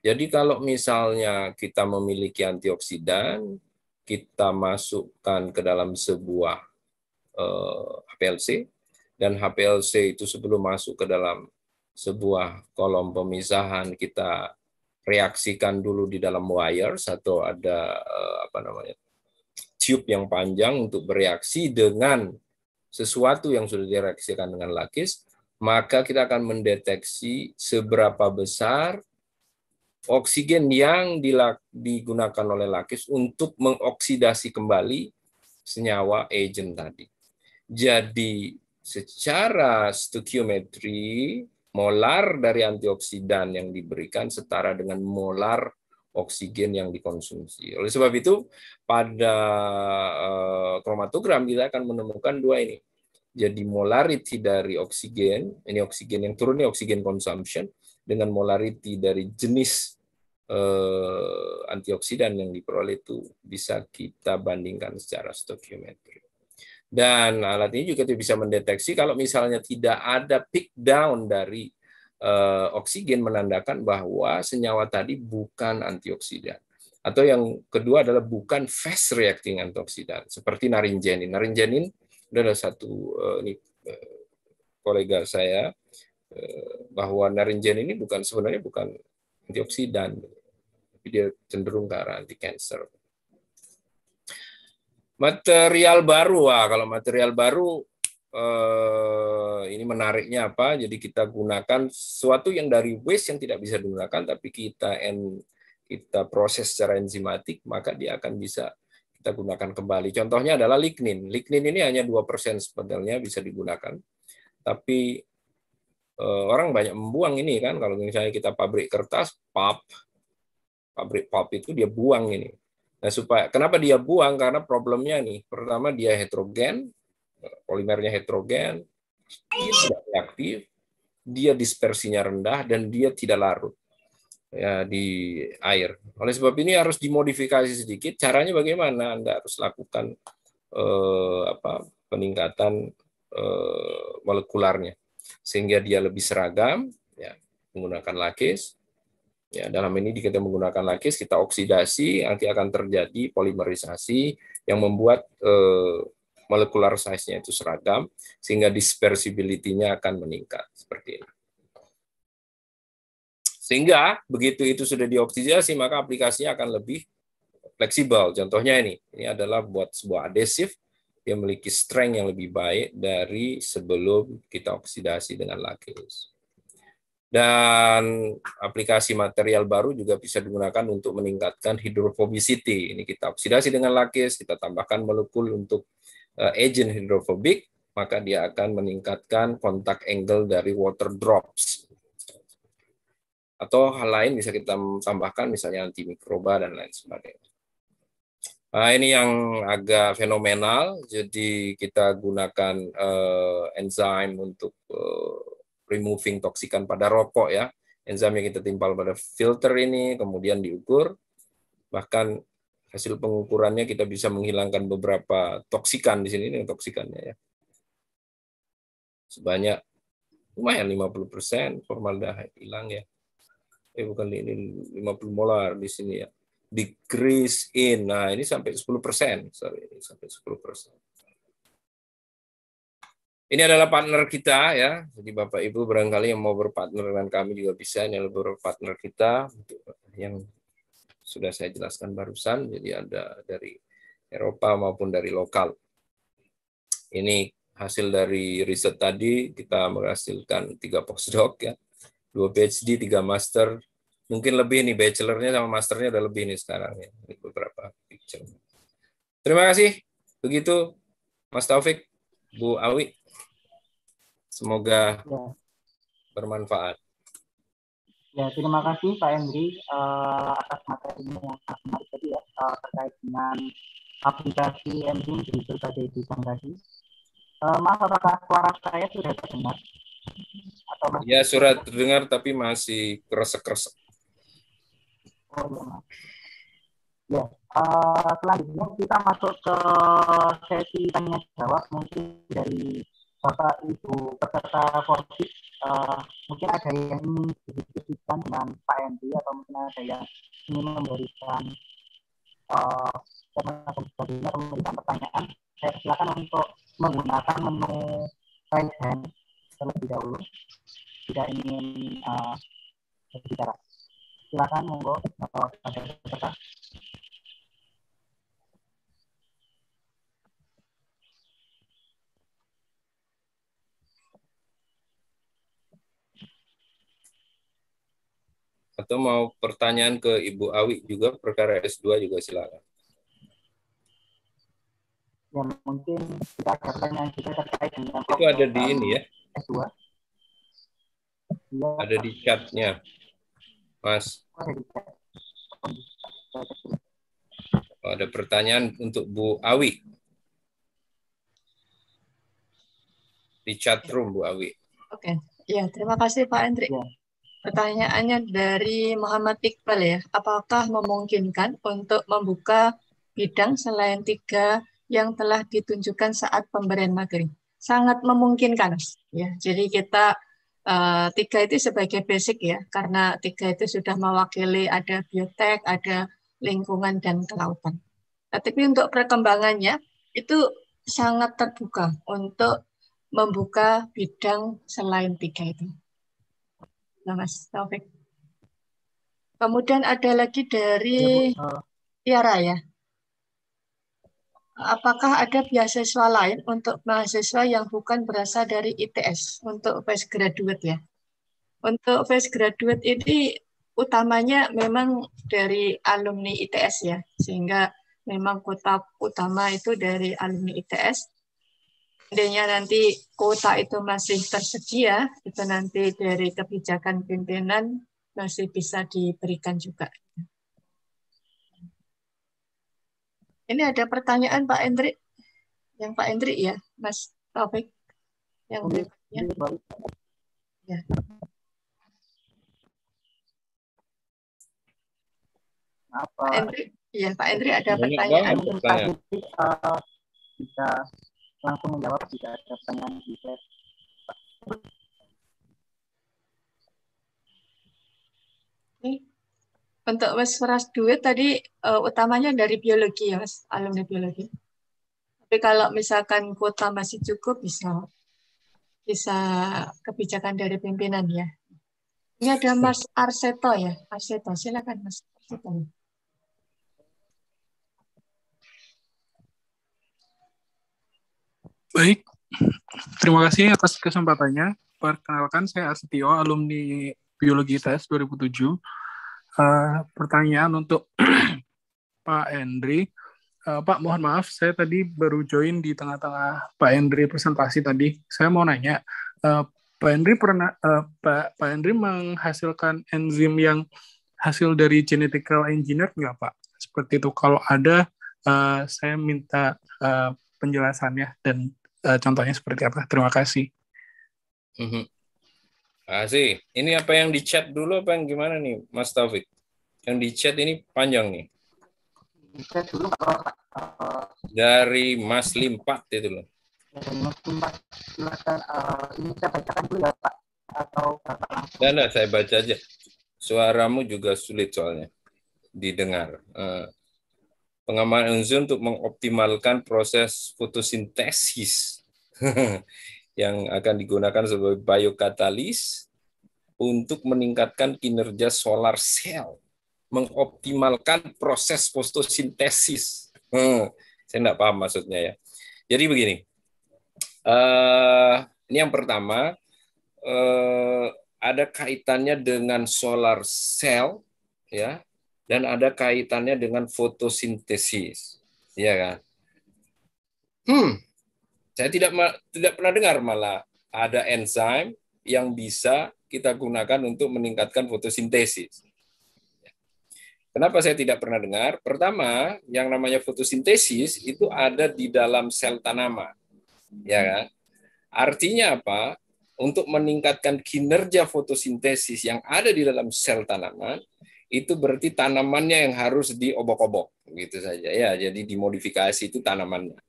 Jadi, kalau misalnya kita memiliki antioksidan, kita masukkan ke dalam sebuah eh, HPLC, dan HPLC itu sebelum masuk ke dalam sebuah kolom pemisahan, kita reaksikan dulu di dalam wires atau ada eh, apa namanya tube yang panjang untuk bereaksi dengan sesuatu yang sudah direaksikan dengan lakis, maka kita akan mendeteksi seberapa besar oksigen yang digunakan oleh lakis untuk mengoksidasi kembali senyawa agent tadi. Jadi secara stoichiometri molar dari antioksidan yang diberikan setara dengan molar oksigen yang dikonsumsi. Oleh sebab itu, pada eh, kromatogram kita akan menemukan dua ini. Jadi molarity dari oksigen, ini oksigen yang turun ini oksigen consumption dengan molarity dari jenis eh, antioksidan yang diperoleh itu bisa kita bandingkan secara stoichiometrik. Dan alat ini juga bisa mendeteksi kalau misalnya tidak ada pick down dari uh, oksigen menandakan bahwa senyawa tadi bukan antioksidan. Atau yang kedua adalah bukan fast reacting antioksidan seperti naringenin. Naringenin adalah satu uh, ini, uh, kolega saya bahwa naringenin ini bukan sebenarnya bukan antioksidan, tapi dia cenderung ke arah anti cancer. Material baru, wah kalau material baru eh, ini menariknya apa? Jadi kita gunakan sesuatu yang dari waste yang tidak bisa digunakan, tapi kita en, kita proses secara enzimatik, maka dia akan bisa kita gunakan kembali. Contohnya adalah lignin. Lignin ini hanya dua persen sebenarnya bisa digunakan, tapi eh, orang banyak membuang ini kan. Kalau misalnya kita pabrik kertas, pap pabrik pap itu dia buang ini Nah, supaya kenapa dia buang? Karena problemnya nih, pertama dia heterogen, polimernya heterogen, dia tidak reaktif, dia dispersinya rendah dan dia tidak larut ya, di air. Oleh sebab ini harus dimodifikasi sedikit. Caranya bagaimana? Anda harus lakukan eh, apa, peningkatan eh, molekularnya sehingga dia lebih seragam, ya, menggunakan lakis, Ya, dalam ini kita menggunakan lakis, kita oksidasi, nanti akan terjadi polimerisasi yang membuat eh, molekular size-nya itu seragam, sehingga dispersibility-nya akan meningkat. Seperti ini. Sehingga begitu itu sudah dioksidasi, maka aplikasinya akan lebih fleksibel. Contohnya ini, ini adalah buat sebuah adesif, yang memiliki strength yang lebih baik dari sebelum kita oksidasi dengan lakis dan aplikasi material baru juga bisa digunakan untuk meningkatkan hidrofobicity. Ini kita oksidasi dengan lakis, kita tambahkan molekul untuk eh, agent hidrofobik, maka dia akan meningkatkan kontak angle dari water drops. Atau hal lain bisa kita tambahkan misalnya antimikroba dan lain sebagainya. Nah, ini yang agak fenomenal, jadi kita gunakan uh, eh, enzim untuk uh, removing toksikan pada rokok ya. Enzim yang kita timpal pada filter ini kemudian diukur. Bahkan hasil pengukurannya kita bisa menghilangkan beberapa toksikan di sini ini toksikannya ya. Sebanyak lumayan 50% formaldehid hilang ya. Eh bukan ini 50 molar di sini ya. Decrease in. Nah, ini sampai 10%. persen. ini sampai 10%. Ini adalah partner kita ya. Jadi Bapak Ibu barangkali yang mau berpartner dengan kami juga bisa. Ini adalah berpartner kita yang sudah saya jelaskan barusan. Jadi ada dari Eropa maupun dari lokal. Ini hasil dari riset tadi kita menghasilkan tiga postdoc ya, dua PhD, tiga master, mungkin lebih nih bachelornya sama masternya ada lebih nih sekarang ya, ini beberapa picture. Terima kasih. Begitu Mas Taufik, Bu Awi. Semoga ya. bermanfaat. Ya, terima kasih Pak Hendri uh, eh, atas materinya yang sangat menarik tadi ya, uh, terkait dengan aplikasi Android di berbagai bidang tadi. Uh, eh, maaf, apakah suara saya sudah terdengar? Atau masih... Ya, sudah terdengar tapi masih keresek-keresek. Oh, iya, ya, maaf. ya. Uh, selanjutnya kita masuk ke sesi tanya jawab mungkin dari Bapak Ibu peserta Forbit uh, eh, mungkin ada yang ingin diskusikan dengan Pak Hendy atau mungkin ada yang ingin memberikan uh, memberikan pertanyaan saya silakan untuk menggunakan menu right hand terlebih dahulu jika ingin uh, berbicara silakan monggo peserta atau mau pertanyaan ke Ibu Awi juga perkara S2 juga silakan. Ya mungkin kita pertanyaan kita terkait dengan itu ada di ini ya. S2. Ya. Ada di chatnya, Mas. Oh, oh, ada pertanyaan untuk Bu Awi. Di chat room Bu Awi. Oke, okay. ya terima kasih Pak Hendrik. Ya. Pertanyaannya dari Muhammad Iqbal ya, apakah memungkinkan untuk membuka bidang selain tiga yang telah ditunjukkan saat pemberian materi? Sangat memungkinkan, ya. Jadi kita eh, tiga itu sebagai basic ya, karena tiga itu sudah mewakili ada biotek, ada lingkungan dan kelautan. Nah, tapi untuk perkembangannya itu sangat terbuka untuk membuka bidang selain tiga itu. Nah, Mas Taufik. Kemudian ada lagi dari ya, ah. Tiara ya. Apakah ada beasiswa lain untuk mahasiswa yang bukan berasal dari ITS untuk fresh graduate ya? Untuk fresh graduate ini utamanya memang dari alumni ITS ya, sehingga memang kota utama itu dari alumni ITS seandainya nanti kuota itu masih tersedia, itu nanti dari kebijakan pimpinan masih bisa diberikan juga. Ini ada pertanyaan Pak Endri, yang Pak Endri ya, Mas Taufik, yang berikutnya. Ya. Pak Endri, ya Pak Endri ada pertanyaan. Kita langsung menjawab jika ada pertanyaan di chat. Untuk Mas Feras Duit tadi uh, utamanya dari biologi ya Mas, alumni biologi. Tapi kalau misalkan kuota masih cukup bisa bisa kebijakan dari pimpinan ya. Ini ada Mas Arseto ya, Arseto silakan Mas Arseto. Baik, terima kasih atas kesempatannya. Perkenalkan, saya Astio, alumni Biologi ITS 2007. Uh, pertanyaan untuk *clears throat* Pak Hendri. Uh, Pak, mohon maaf, saya tadi baru join di tengah-tengah Pak Hendri presentasi tadi. Saya mau nanya, uh, Pak Hendri pernah uh, Pak Pak Hendri menghasilkan enzim yang hasil dari genetical engineer nggak Pak? Seperti itu. Kalau ada, uh, saya minta uh, penjelasannya dan uh, contohnya seperti apa. Terima kasih. Mm-hmm. Terima kasih. Ini apa yang di chat dulu apa yang gimana nih, Mas Taufik? Yang di chat ini panjang nih. Dari Mas Limpat itu loh. Mas Limpat, silakan. Uh, ini saya dulu ya Pak. Atau pak. saya baca aja. Suaramu juga sulit soalnya didengar. Uh, pengamalan enzim untuk mengoptimalkan proses fotosintesis *laughs* yang akan digunakan sebagai biokatalis untuk meningkatkan kinerja solar cell, mengoptimalkan proses fotosintesis. Hmm, saya tidak paham maksudnya ya. Jadi begini, uh, ini yang pertama uh, ada kaitannya dengan solar cell, ya dan ada kaitannya dengan fotosintesis, ya kan? Hmm, saya tidak tidak pernah dengar malah ada enzim yang bisa kita gunakan untuk meningkatkan fotosintesis. Kenapa saya tidak pernah dengar? Pertama, yang namanya fotosintesis itu ada di dalam sel tanaman, ya kan? Artinya apa? Untuk meningkatkan kinerja fotosintesis yang ada di dalam sel tanaman, itu berarti tanamannya yang harus diobok-obok gitu saja ya jadi dimodifikasi itu tanamannya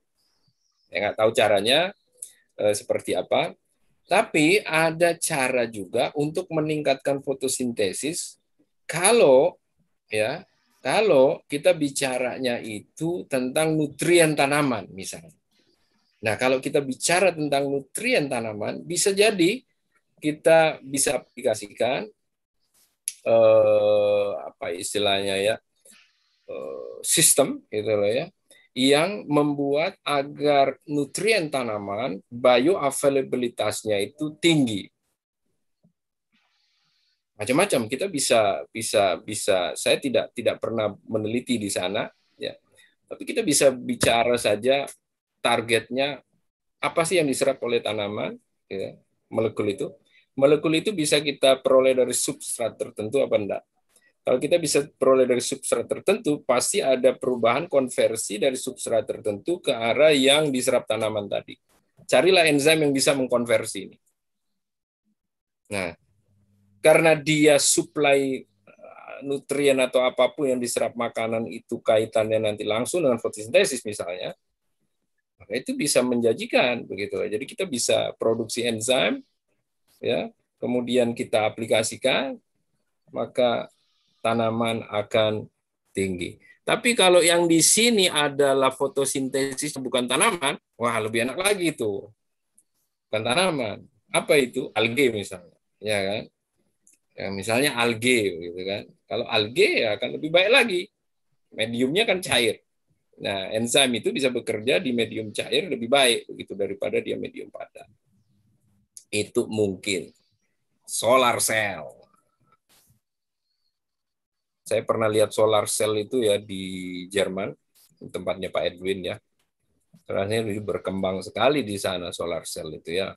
saya nggak tahu caranya e, seperti apa tapi ada cara juga untuk meningkatkan fotosintesis kalau ya kalau kita bicaranya itu tentang nutrien tanaman misalnya nah kalau kita bicara tentang nutrien tanaman bisa jadi kita bisa aplikasikan eh, apa istilahnya ya eh, sistem gitu loh ya yang membuat agar nutrien tanaman bioavailabilitasnya itu tinggi macam-macam kita bisa bisa bisa saya tidak tidak pernah meneliti di sana ya tapi kita bisa bicara saja targetnya apa sih yang diserap oleh tanaman ya, molekul itu molekul itu bisa kita peroleh dari substrat tertentu apa enggak? Kalau kita bisa peroleh dari substrat tertentu, pasti ada perubahan konversi dari substrat tertentu ke arah yang diserap tanaman tadi. Carilah enzim yang bisa mengkonversi ini. Nah, karena dia supply eh, nutrien atau apapun yang diserap makanan itu kaitannya nanti langsung dengan fotosintesis misalnya, maka itu bisa menjanjikan begitu. Jadi kita bisa produksi enzim ya kemudian kita aplikasikan maka tanaman akan tinggi. Tapi kalau yang di sini adalah fotosintesis bukan tanaman, wah lebih enak lagi itu. Bukan tanaman. Apa itu? Alge misalnya, ya kan? Ya, misalnya alge gitu kan. Kalau alge ya akan lebih baik lagi. Mediumnya kan cair. Nah, enzim itu bisa bekerja di medium cair lebih baik begitu daripada dia medium padat itu mungkin. Solar cell. Saya pernah lihat solar cell itu ya di Jerman, tempatnya Pak Edwin ya. Ternyata berkembang sekali di sana solar cell itu ya.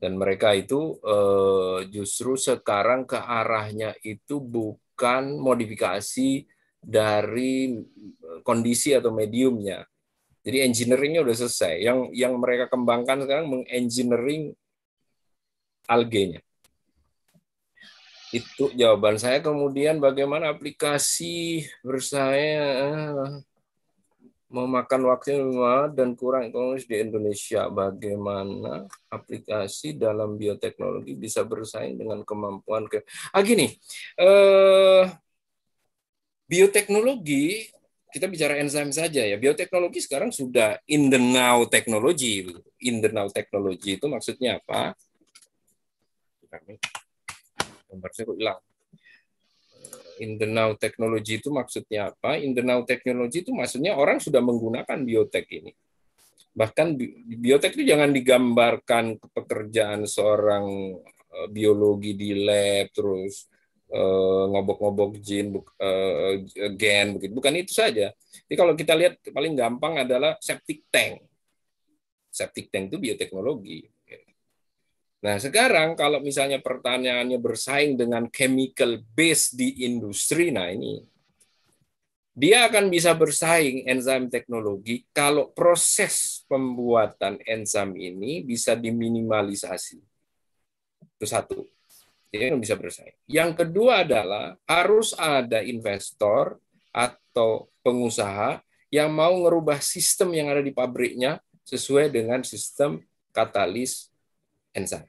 Dan mereka itu eh, justru sekarang ke arahnya itu bukan modifikasi dari eh, kondisi atau mediumnya. Jadi engineeringnya udah selesai. Yang yang mereka kembangkan sekarang mengengineering algenya. Itu jawaban saya. Kemudian bagaimana aplikasi bersaya eh, memakan waktu dan kurang ekonomis di Indonesia. Bagaimana aplikasi dalam bioteknologi bisa bersaing dengan kemampuan ke Ah gini. Eh, bioteknologi kita bicara enzim saja ya. Bioteknologi sekarang sudah in the now teknologi. In the now teknologi itu maksudnya apa? kami gambar saya kok hilang eh, in the now technology itu maksudnya apa in the now technology itu maksudnya orang sudah menggunakan biotek ini bahkan biotek itu jangan digambarkan pekerjaan seorang eh, biologi di lab terus eh, ngobok-ngobok jin gen begitu bukan itu saja jadi kalau kita lihat paling gampang adalah septic tank septic tank itu bioteknologi Nah, sekarang kalau misalnya pertanyaannya bersaing dengan chemical base di industri, nah ini dia akan bisa bersaing enzim teknologi kalau proses pembuatan enzim ini bisa diminimalisasi. Itu satu. Dia kan bisa bersaing. Yang kedua adalah harus ada investor atau pengusaha yang mau ngerubah sistem yang ada di pabriknya sesuai dengan sistem katalis enzim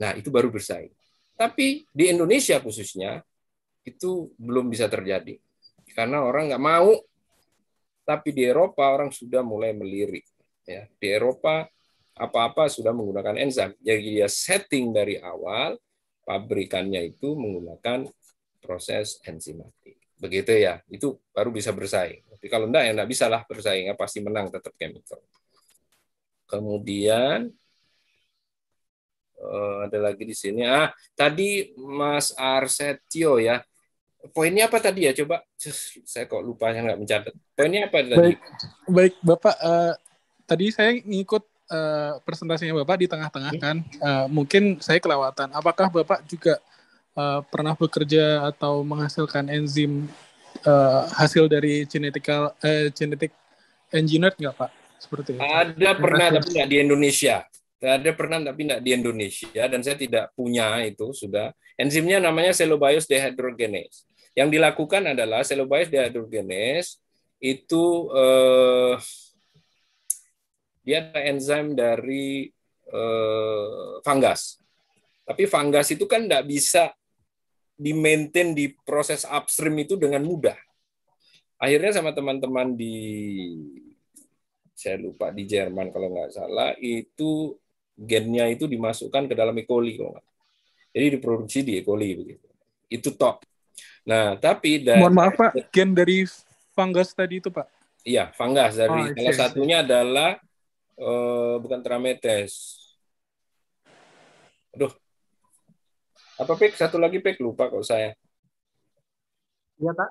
Nah, itu baru bersaing. Tapi di Indonesia khususnya itu belum bisa terjadi karena orang nggak mau. Tapi di Eropa orang sudah mulai melirik. Ya, di Eropa apa-apa sudah menggunakan enzim. Jadi dia setting dari awal pabrikannya itu menggunakan proses enzimatik. Begitu ya, itu baru bisa bersaing. Tapi kalau enggak ya enggak bisa lah bersaing, ya pasti menang tetap chemical. Kemudian Uh, ada lagi di sini. Ah, tadi Mas Arsetio ya. Poinnya apa tadi ya? Coba saya kok lupa saya nggak mencatat. Poinnya apa tadi? Baik, baik Bapak. Uh, tadi saya ngikut uh, presentasinya Bapak di tengah-tengah iya. kan. Uh, mungkin saya kelewatan. Apakah Bapak juga uh, pernah bekerja atau menghasilkan enzim uh, hasil dari genetical uh, genetic engineer nggak Pak? Seperti itu. Ada pernah tapi nggak di Indonesia ada pernah tapi tidak di Indonesia dan saya tidak punya itu sudah. Enzimnya namanya Cellobios dehydrogenase. Yang dilakukan adalah Cellobios dehydrogenase itu eh, dia ada enzim dari eh, fungus. Tapi fungus itu kan tidak bisa di maintain di proses upstream itu dengan mudah. Akhirnya sama teman-teman di saya lupa di Jerman kalau nggak salah itu gennya itu dimasukkan ke dalam E. coli Jadi diproduksi di E. coli begitu. Itu top. Nah, tapi dari Mohon maaf Pak, *laughs* gen dari fungus tadi itu Pak. Iya, fungus dari oh, salah satunya adalah uh, bukan Trametes. Aduh. Apa pik? Satu lagi pik lupa kok saya. Iya, Pak.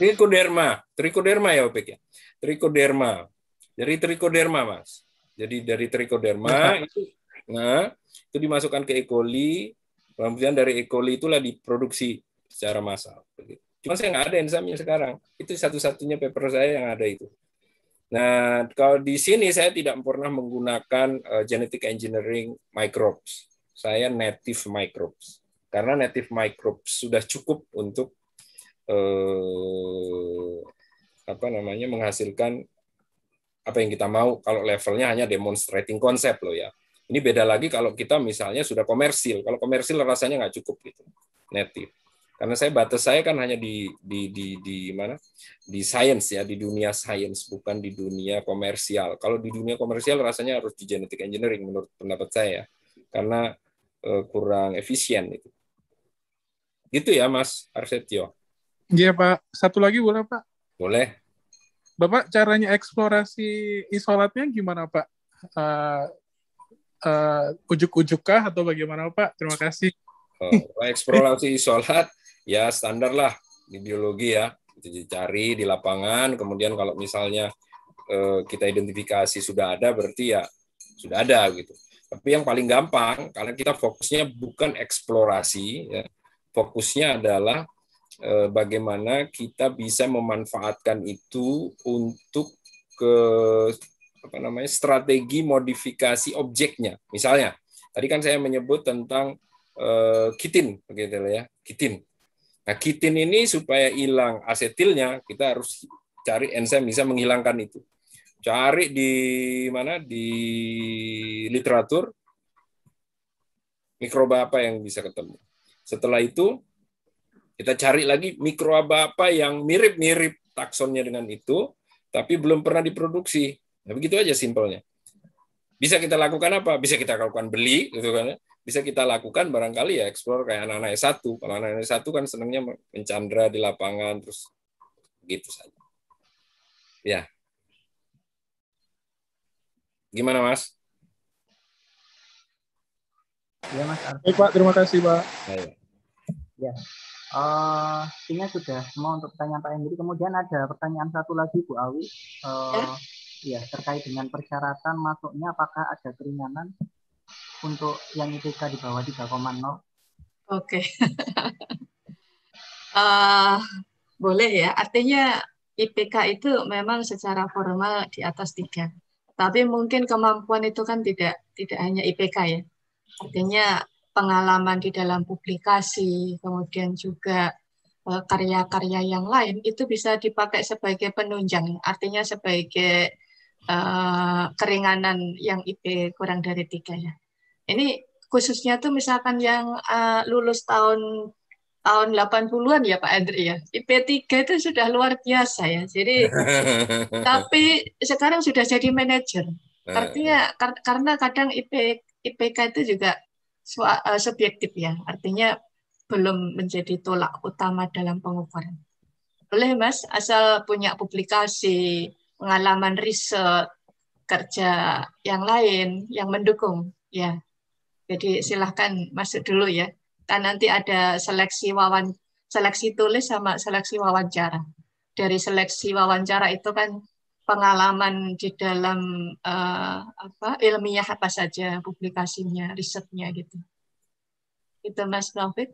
Trichoderma, trichoderma ya pik ya. Trichoderma. Dari trichoderma, Mas. Jadi dari trichoderma nah. itu nah, itu dimasukkan ke E. coli, kemudian dari E. coli itulah diproduksi secara massal. Cuma saya nggak ada enzimnya sekarang. Itu satu-satunya paper saya yang ada itu. Nah, kalau di sini saya tidak pernah menggunakan uh, genetic engineering microbes. Saya native microbes. Karena native microbes sudah cukup untuk uh, apa namanya menghasilkan apa yang kita mau kalau levelnya hanya demonstrating konsep loh ya. Ini beda lagi kalau kita misalnya sudah komersil. Kalau komersil rasanya nggak cukup gitu. Native. Karena saya batas saya kan hanya di di di di mana? Di science ya, di dunia science bukan di dunia komersial. Kalau di dunia komersial rasanya harus di genetic engineering menurut pendapat saya ya. karena eh, kurang efisien itu. Gitu ya Mas Arsetio. Iya Pak. Satu lagi boleh Pak? Boleh. Bapak caranya eksplorasi isolatnya gimana Pak? Uh, uh, ujuk-ujuk kah atau bagaimana Pak? Terima kasih. Oh, eksplorasi isolat ya standar lah di biologi ya. Dicari di lapangan, kemudian kalau misalnya uh, kita identifikasi sudah ada berarti ya sudah ada gitu. Tapi yang paling gampang karena kita fokusnya bukan eksplorasi ya. Fokusnya adalah Eh, bagaimana kita bisa memanfaatkan itu untuk ke apa namanya strategi modifikasi objeknya. Misalnya, tadi kan saya menyebut tentang uh, kitin, begitu ya, kitin. Nah, kitin ini supaya hilang asetilnya, kita harus cari enzim bisa menghilangkan itu. Cari di mana di literatur mikroba apa yang bisa ketemu. Setelah itu kita cari lagi mikroba apa yang mirip-mirip taksonnya dengan itu, tapi belum pernah diproduksi. Nah, begitu aja simpelnya. Bisa kita lakukan apa? Bisa kita lakukan beli, gitu kan? Ya. Bisa kita lakukan barangkali ya eksplor kayak anak-anak S1. Kalau anak-anak S1 kan senangnya mencandra di lapangan, terus gitu saja. Ya. Gimana, Mas? Ya, Mas. Baik, Pak. Terima kasih, Pak. ya uh, ini sudah semua untuk pertanyaan Pak Hendri. Kemudian ada pertanyaan satu lagi Bu Awi. Uh, ya. ya terkait dengan persyaratan masuknya apakah ada keringanan untuk yang IPK di bawah 3,0? Oke. Okay. *laughs* uh, eh, boleh ya. Artinya IPK itu memang secara formal di atas tiga. Tapi mungkin kemampuan itu kan tidak tidak hanya IPK ya. Artinya pengalaman di dalam publikasi, kemudian juga eh, karya-karya yang lain itu bisa dipakai sebagai penunjang, artinya sebagai uh, keringanan yang IP kurang dari tiga ya. Ini khususnya tuh misalkan yang uh, lulus tahun tahun 80-an ya Pak Andri ya. IP3 itu sudah luar biasa ya. Jadi *laughs* tapi sekarang sudah jadi manajer. Artinya kar karena kadang IP IPK itu juga Eh, subjektif ya, artinya belum menjadi tolak utama dalam pengukuran. Boleh Mas, asal punya publikasi, pengalaman riset, kerja yang lain yang mendukung ya. Jadi silahkan masuk dulu ya. dan nanti ada seleksi wawan seleksi tulis sama seleksi wawancara. Dari seleksi wawancara itu kan pengalaman di dalam uh, apa ilmiah apa saja publikasinya risetnya gitu itu Mas Taufik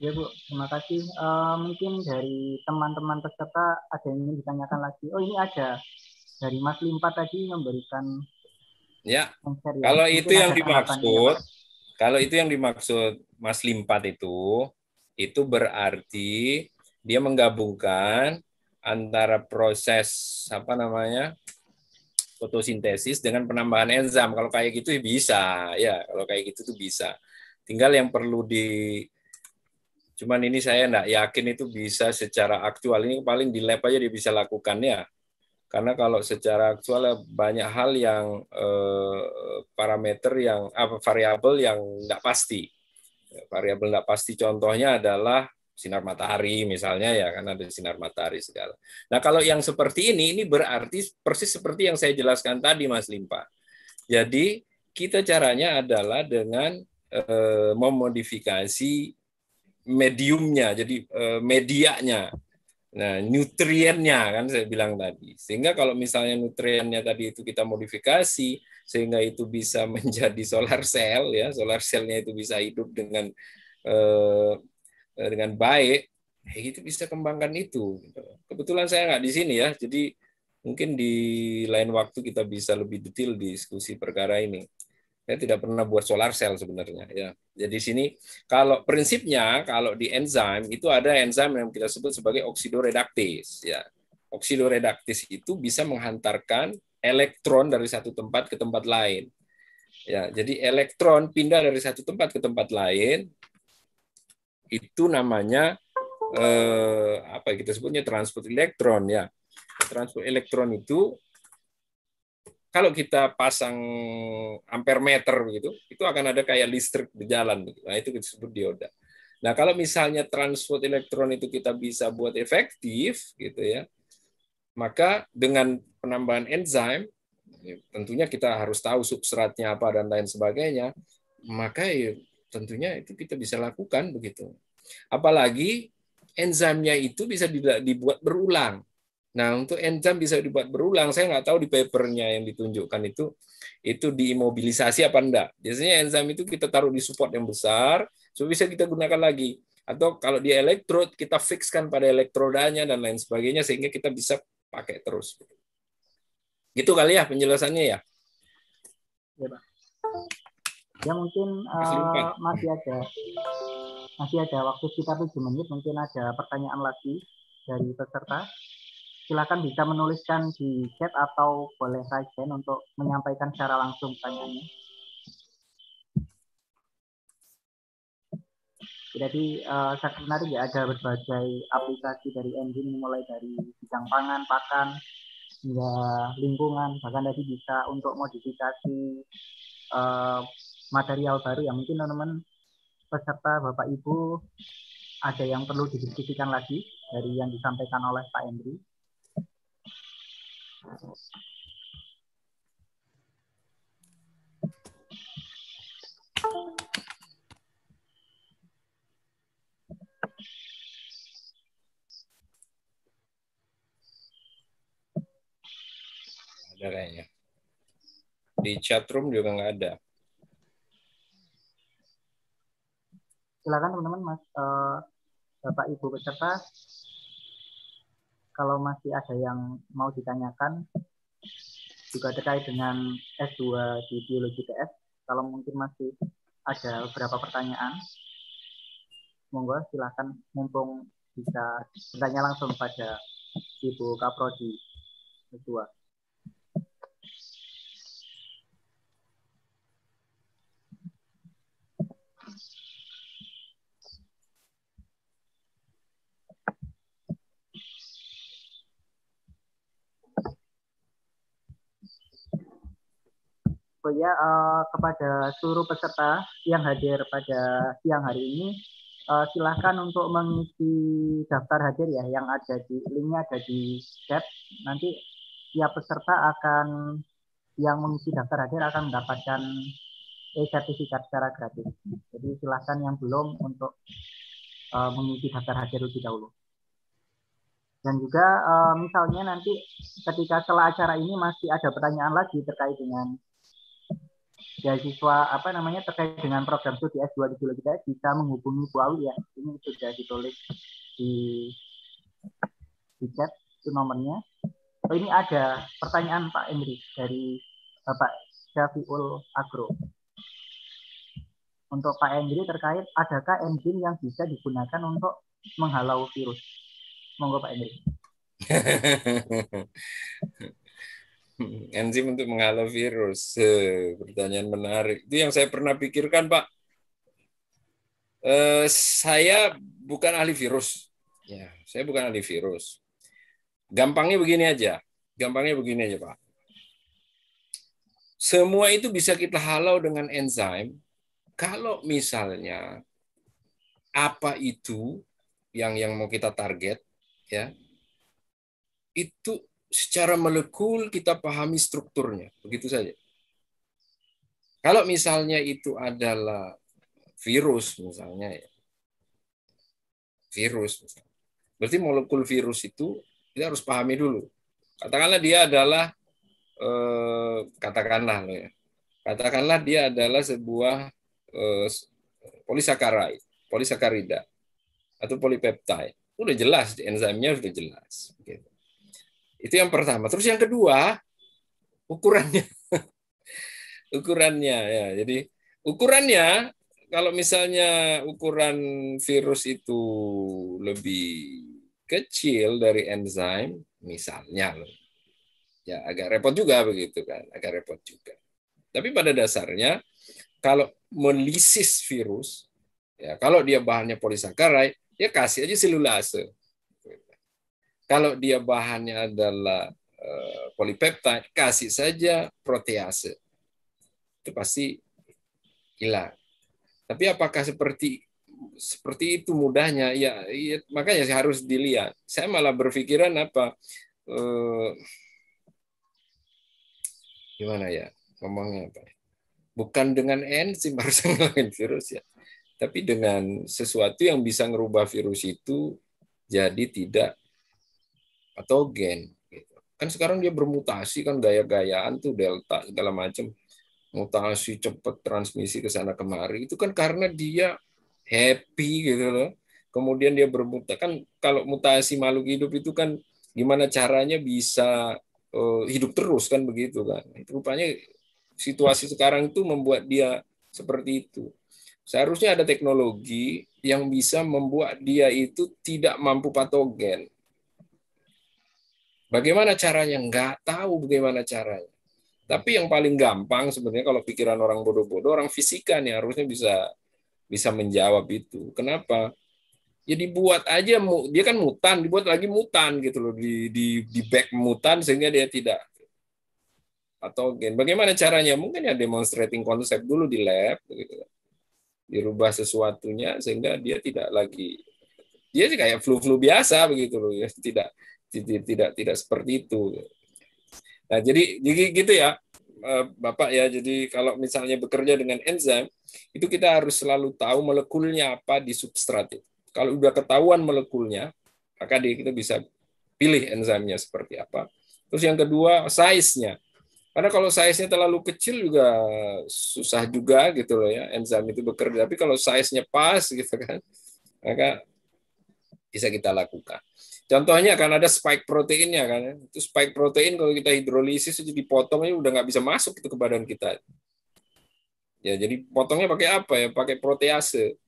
ya Bu terima kasih uh, mungkin dari teman-teman peserta ada yang ingin ditanyakan lagi oh ini ada dari Mas Limpat tadi memberikan ya. ya kalau mungkin itu yang dimaksud ya, kalau itu yang dimaksud Mas Limpat itu itu berarti dia menggabungkan antara proses apa namanya fotosintesis dengan penambahan enzim. Kalau kayak gitu ya bisa, ya kalau kayak gitu tuh bisa. Tinggal yang perlu di cuman ini saya enggak yakin itu bisa secara aktual. Ini paling di lab aja dia bisa lakukan ya Karena kalau secara aktual ya banyak hal yang eh, parameter yang apa variabel yang enggak pasti. Variabel enggak pasti contohnya adalah sinar matahari misalnya ya kan ada sinar matahari segala. Nah kalau yang seperti ini ini berarti persis seperti yang saya jelaskan tadi Mas Limpa. Jadi kita caranya adalah dengan eh, memodifikasi mediumnya, jadi eh, medianya, nah nutriennya kan saya bilang tadi. Sehingga kalau misalnya nutriennya tadi itu kita modifikasi sehingga itu bisa *laughs* menjadi solar cell ya, solar cellnya itu bisa hidup dengan eh, Eh, dengan baik, ya itu bisa kembangkan itu. Gitu. Kebetulan saya nggak di sini ya, jadi mungkin di lain waktu kita bisa lebih detail diskusi perkara ini. Saya tidak pernah buat solar cell sebenarnya ya. Jadi sini kalau prinsipnya kalau di enzim itu ada enzim yang kita sebut sebagai oksidoredaktis ya. Oksidoredaktis itu bisa menghantarkan elektron dari satu tempat ke tempat lain. Ya, jadi elektron pindah dari satu tempat ke tempat lain itu namanya eh, apa ya kita sebutnya transport elektron ya. Transport elektron itu kalau kita pasang ampermeter begitu, itu akan ada kayak listrik berjalan. Begitu. Nah, itu kita sebut dioda. Nah, kalau misalnya transport elektron itu kita bisa buat efektif gitu ya. Maka dengan penambahan enzim tentunya kita harus tahu substratnya apa dan lain sebagainya. Maka ya tentunya itu kita bisa lakukan begitu. Apalagi enzimnya itu bisa dibuat berulang. Nah, untuk enzim bisa dibuat berulang, saya nggak tahu di papernya yang ditunjukkan itu itu diimobilisasi apa enggak. Biasanya enzim itu kita taruh di support yang besar, supaya bisa kita gunakan lagi. Atau kalau di elektrod, kita fixkan pada elektrodanya dan lain sebagainya, sehingga kita bisa pakai terus. Gitu kali ya penjelasannya ya? Ya, Pak ya mungkin uh, masih ada masih ada waktu kita tujuh menit mungkin ada pertanyaan lagi dari peserta silakan bisa menuliskan di chat atau boleh raise untuk menyampaikan secara langsung pertanyaannya jadi uh, sangat ya ada berbagai aplikasi dari engine mulai dari bidang pangan pakan hingga lingkungan bahkan tadi bisa untuk modifikasi uh, material baru yang mungkin teman-teman peserta Bapak Ibu ada yang perlu didiskusikan lagi dari yang disampaikan oleh Pak Endri. Ada kayaknya. Di chat room juga nggak ada. silakan teman-teman mas uh, bapak ibu peserta kalau masih ada yang mau ditanyakan juga terkait dengan S2 di biologi ts kalau mungkin masih ada beberapa pertanyaan monggo silakan mumpung bisa bertanya langsung pada Ibu Kaprodi S2. oh ya uh, kepada seluruh peserta yang hadir pada siang hari ini uh, eh, silahkan untuk mengisi daftar hadir ya yang ada di linknya ada di chat nanti tiap peserta akan yang mengisi daftar hadir akan mendapatkan e-sertifikat secara gratis jadi silahkan yang belum untuk uh, mengisi daftar hadir lebih dahulu dan juga misalnya nanti ketika setelah acara ini masih ada pertanyaan lagi terkait dengan Siswa apa namanya terkait dengan program studi S2 di kita bisa menghubungi Bu Awi ya. Ini sudah ditulis di di chat itu nomornya. Oh, ini ada pertanyaan Pak Emri dari Bapak Syafiul Agro. Untuk Pak Emri terkait adakah engine yang bisa digunakan untuk menghalau virus? Monggo Pak Emri. *laughs* Hmm, enzim untuk menghalau virus. pertanyaan menarik. Itu yang saya pernah pikirkan, Pak. Eh, saya bukan ahli virus. Ya, saya bukan ahli virus. Gampangnya begini aja. Gampangnya begini aja, Pak. Semua itu bisa kita halau dengan enzim kalau misalnya apa itu yang yang mau kita target ya itu secara molekul kita pahami strukturnya, begitu saja. Kalau misalnya itu adalah virus misalnya ya. Virus misalnya. Berarti molekul virus itu kita harus pahami dulu. Katakanlah dia adalah eh, katakanlah ya. Katakanlah dia adalah sebuah eh, polisakarida atau polipeptide. Udah jelas enzimnya sudah jelas gitu. Itu yang pertama. Terus yang kedua, ukurannya. *laughs* ukurannya ya. Jadi ukurannya kalau misalnya ukuran virus itu lebih kecil dari enzim, misalnya, ya agak repot juga begitu kan, agak repot juga. Tapi pada dasarnya kalau melisis virus, ya kalau dia bahannya polisakarai ya kasih aja selulase. Kalau dia bahannya adalah eh, polipeptide, kasih saja protease. Itu pasti hilang. Tapi apakah seperti seperti itu mudahnya? Ya, ya makanya harus dilihat. Saya malah berpikiran apa? Uh, gimana ya ngomongnya apa? Ya? Bukan dengan enzim *laughs* baru ngelakuin virus ya, tapi dengan sesuatu yang bisa ngerubah virus itu jadi tidak patogen gitu. kan sekarang dia bermutasi kan gaya-gayaan tuh delta segala macam mutasi cepat transmisi ke sana kemari itu kan karena dia happy gitu loh kemudian dia bermutasi kan kalau mutasi makhluk hidup itu kan gimana caranya bisa uh, hidup terus kan begitu kan rupanya situasi sekarang itu membuat dia seperti itu seharusnya ada teknologi yang bisa membuat dia itu tidak mampu patogen Bagaimana caranya? Enggak tahu bagaimana caranya. Tapi yang paling gampang sebenarnya kalau pikiran orang bodoh-bodoh, orang fisika nih harusnya bisa bisa menjawab itu. Kenapa? Ya dibuat aja, dia kan mutan, dibuat lagi mutan gitu loh, di, di, di back mutan sehingga dia tidak gen. Bagaimana caranya? Mungkin ya demonstrating konsep dulu di lab, gitu. dirubah sesuatunya sehingga dia tidak lagi dia sih kayak flu-flu biasa begitu loh ya tidak tidak tidak tidak seperti itu. Nah, jadi jadi gitu ya. Eh, Bapak ya, jadi kalau misalnya bekerja dengan enzim, itu kita harus selalu tahu molekulnya apa di substrat Kalau udah ketahuan molekulnya, maka dia kita bisa pilih enzimnya seperti apa. Terus yang kedua, size-nya. Karena kalau size-nya terlalu kecil juga susah juga gitu loh ya, enzim itu bekerja. Tapi kalau size-nya pas gitu kan, maka bisa kita lakukan. Contohnya akan ada spike proteinnya kan. Itu spike protein kalau kita hidrolisis itu dipotong potongnya udah nggak bisa masuk itu ke badan kita. Ya jadi potongnya pakai apa ya? Pakai protease.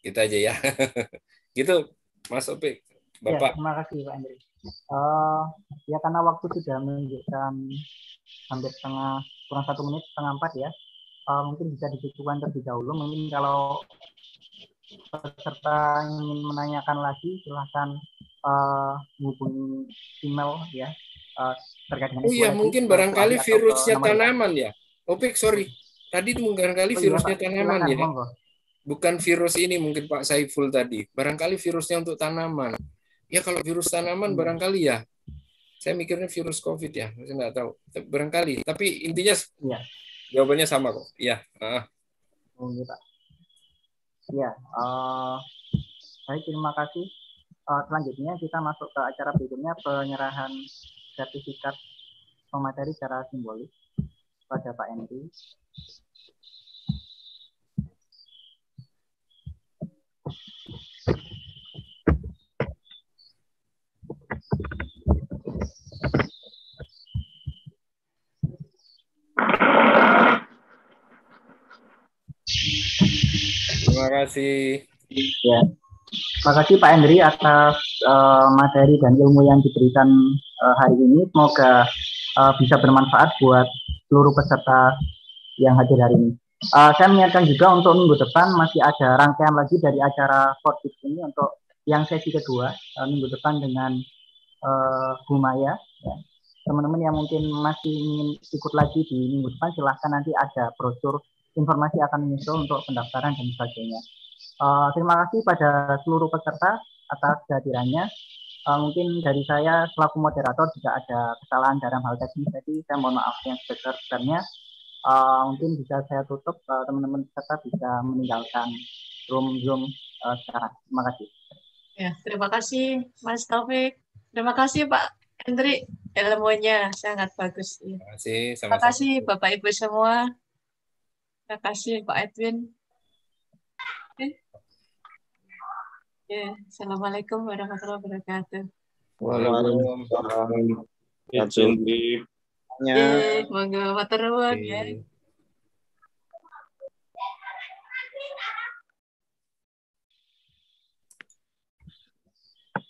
Kita gitu aja ya. *laughs* gitu Mas Opik. Ya, Bapak. Ya, terima kasih Pak Andri. Uh, ya karena waktu sudah menunjukkan hampir setengah kurang satu menit setengah empat ya. Uh, mungkin bisa dibutuhkan terlebih dahulu. Mungkin kalau peserta ingin menanyakan lagi, silahkan uh, hubungi email ya uh, terkait dengan. Oh iya, mungkin barangkali virusnya tanaman ya. Opik, sorry. Tadi itu barangkali oh iya, virusnya tanaman ya. Bukan virus ini mungkin Pak Saiful tadi. Barangkali virusnya untuk tanaman. Ya kalau virus tanaman hmm. barangkali ya saya mikirnya virus COVID ya, saya nggak tahu. Barangkali, tapi intinya ya. jawabannya sama kok. Ya. uh. Oh, gitu, Pak. Ya, uh, baik terima kasih. Uh, selanjutnya kita masuk ke acara berikutnya penyerahan sertifikat pemateri secara simbolis pada Pak Endi. Thank you. Terima kasih. Ya. Terima kasih Pak Hendri atas uh, materi dan ilmu yang diberikan uh, hari ini. Semoga uh, bisa bermanfaat buat seluruh peserta yang hadir hari ini. Uh, saya mengingatkan juga untuk minggu depan masih ada rangkaian lagi dari acara Fortis ini untuk yang sesi kedua uh, minggu depan dengan uh, Bu Maya. Ya. Teman-teman yang mungkin masih ingin ikut lagi di minggu depan silahkan nanti ada brosur informasi akan menyusul untuk pendaftaran dan sebagainya. Uh, terima kasih pada seluruh peserta atas kehadirannya. Uh, mungkin dari saya selaku moderator juga ada kesalahan dalam hal teknis tadi, saya mohon maaf yang sebesar-besarnya. Uh, mungkin bisa saya tutup, uh, teman-teman peserta bisa meninggalkan room Zoom uh, sekarang. Terima kasih. Ya, terima kasih Mas Taufik. Terima kasih Pak Hendri ilmunya sangat bagus. Terima kasih. Sama -sama. Terima kasih Bapak Ibu semua. Terima kasih ya, Pak Edwin. Oke. Ya, Assalamualaikum warahmatullahi wabarakatuh. Waalaikumsalam. Ya, Monggo matur nuwun ya.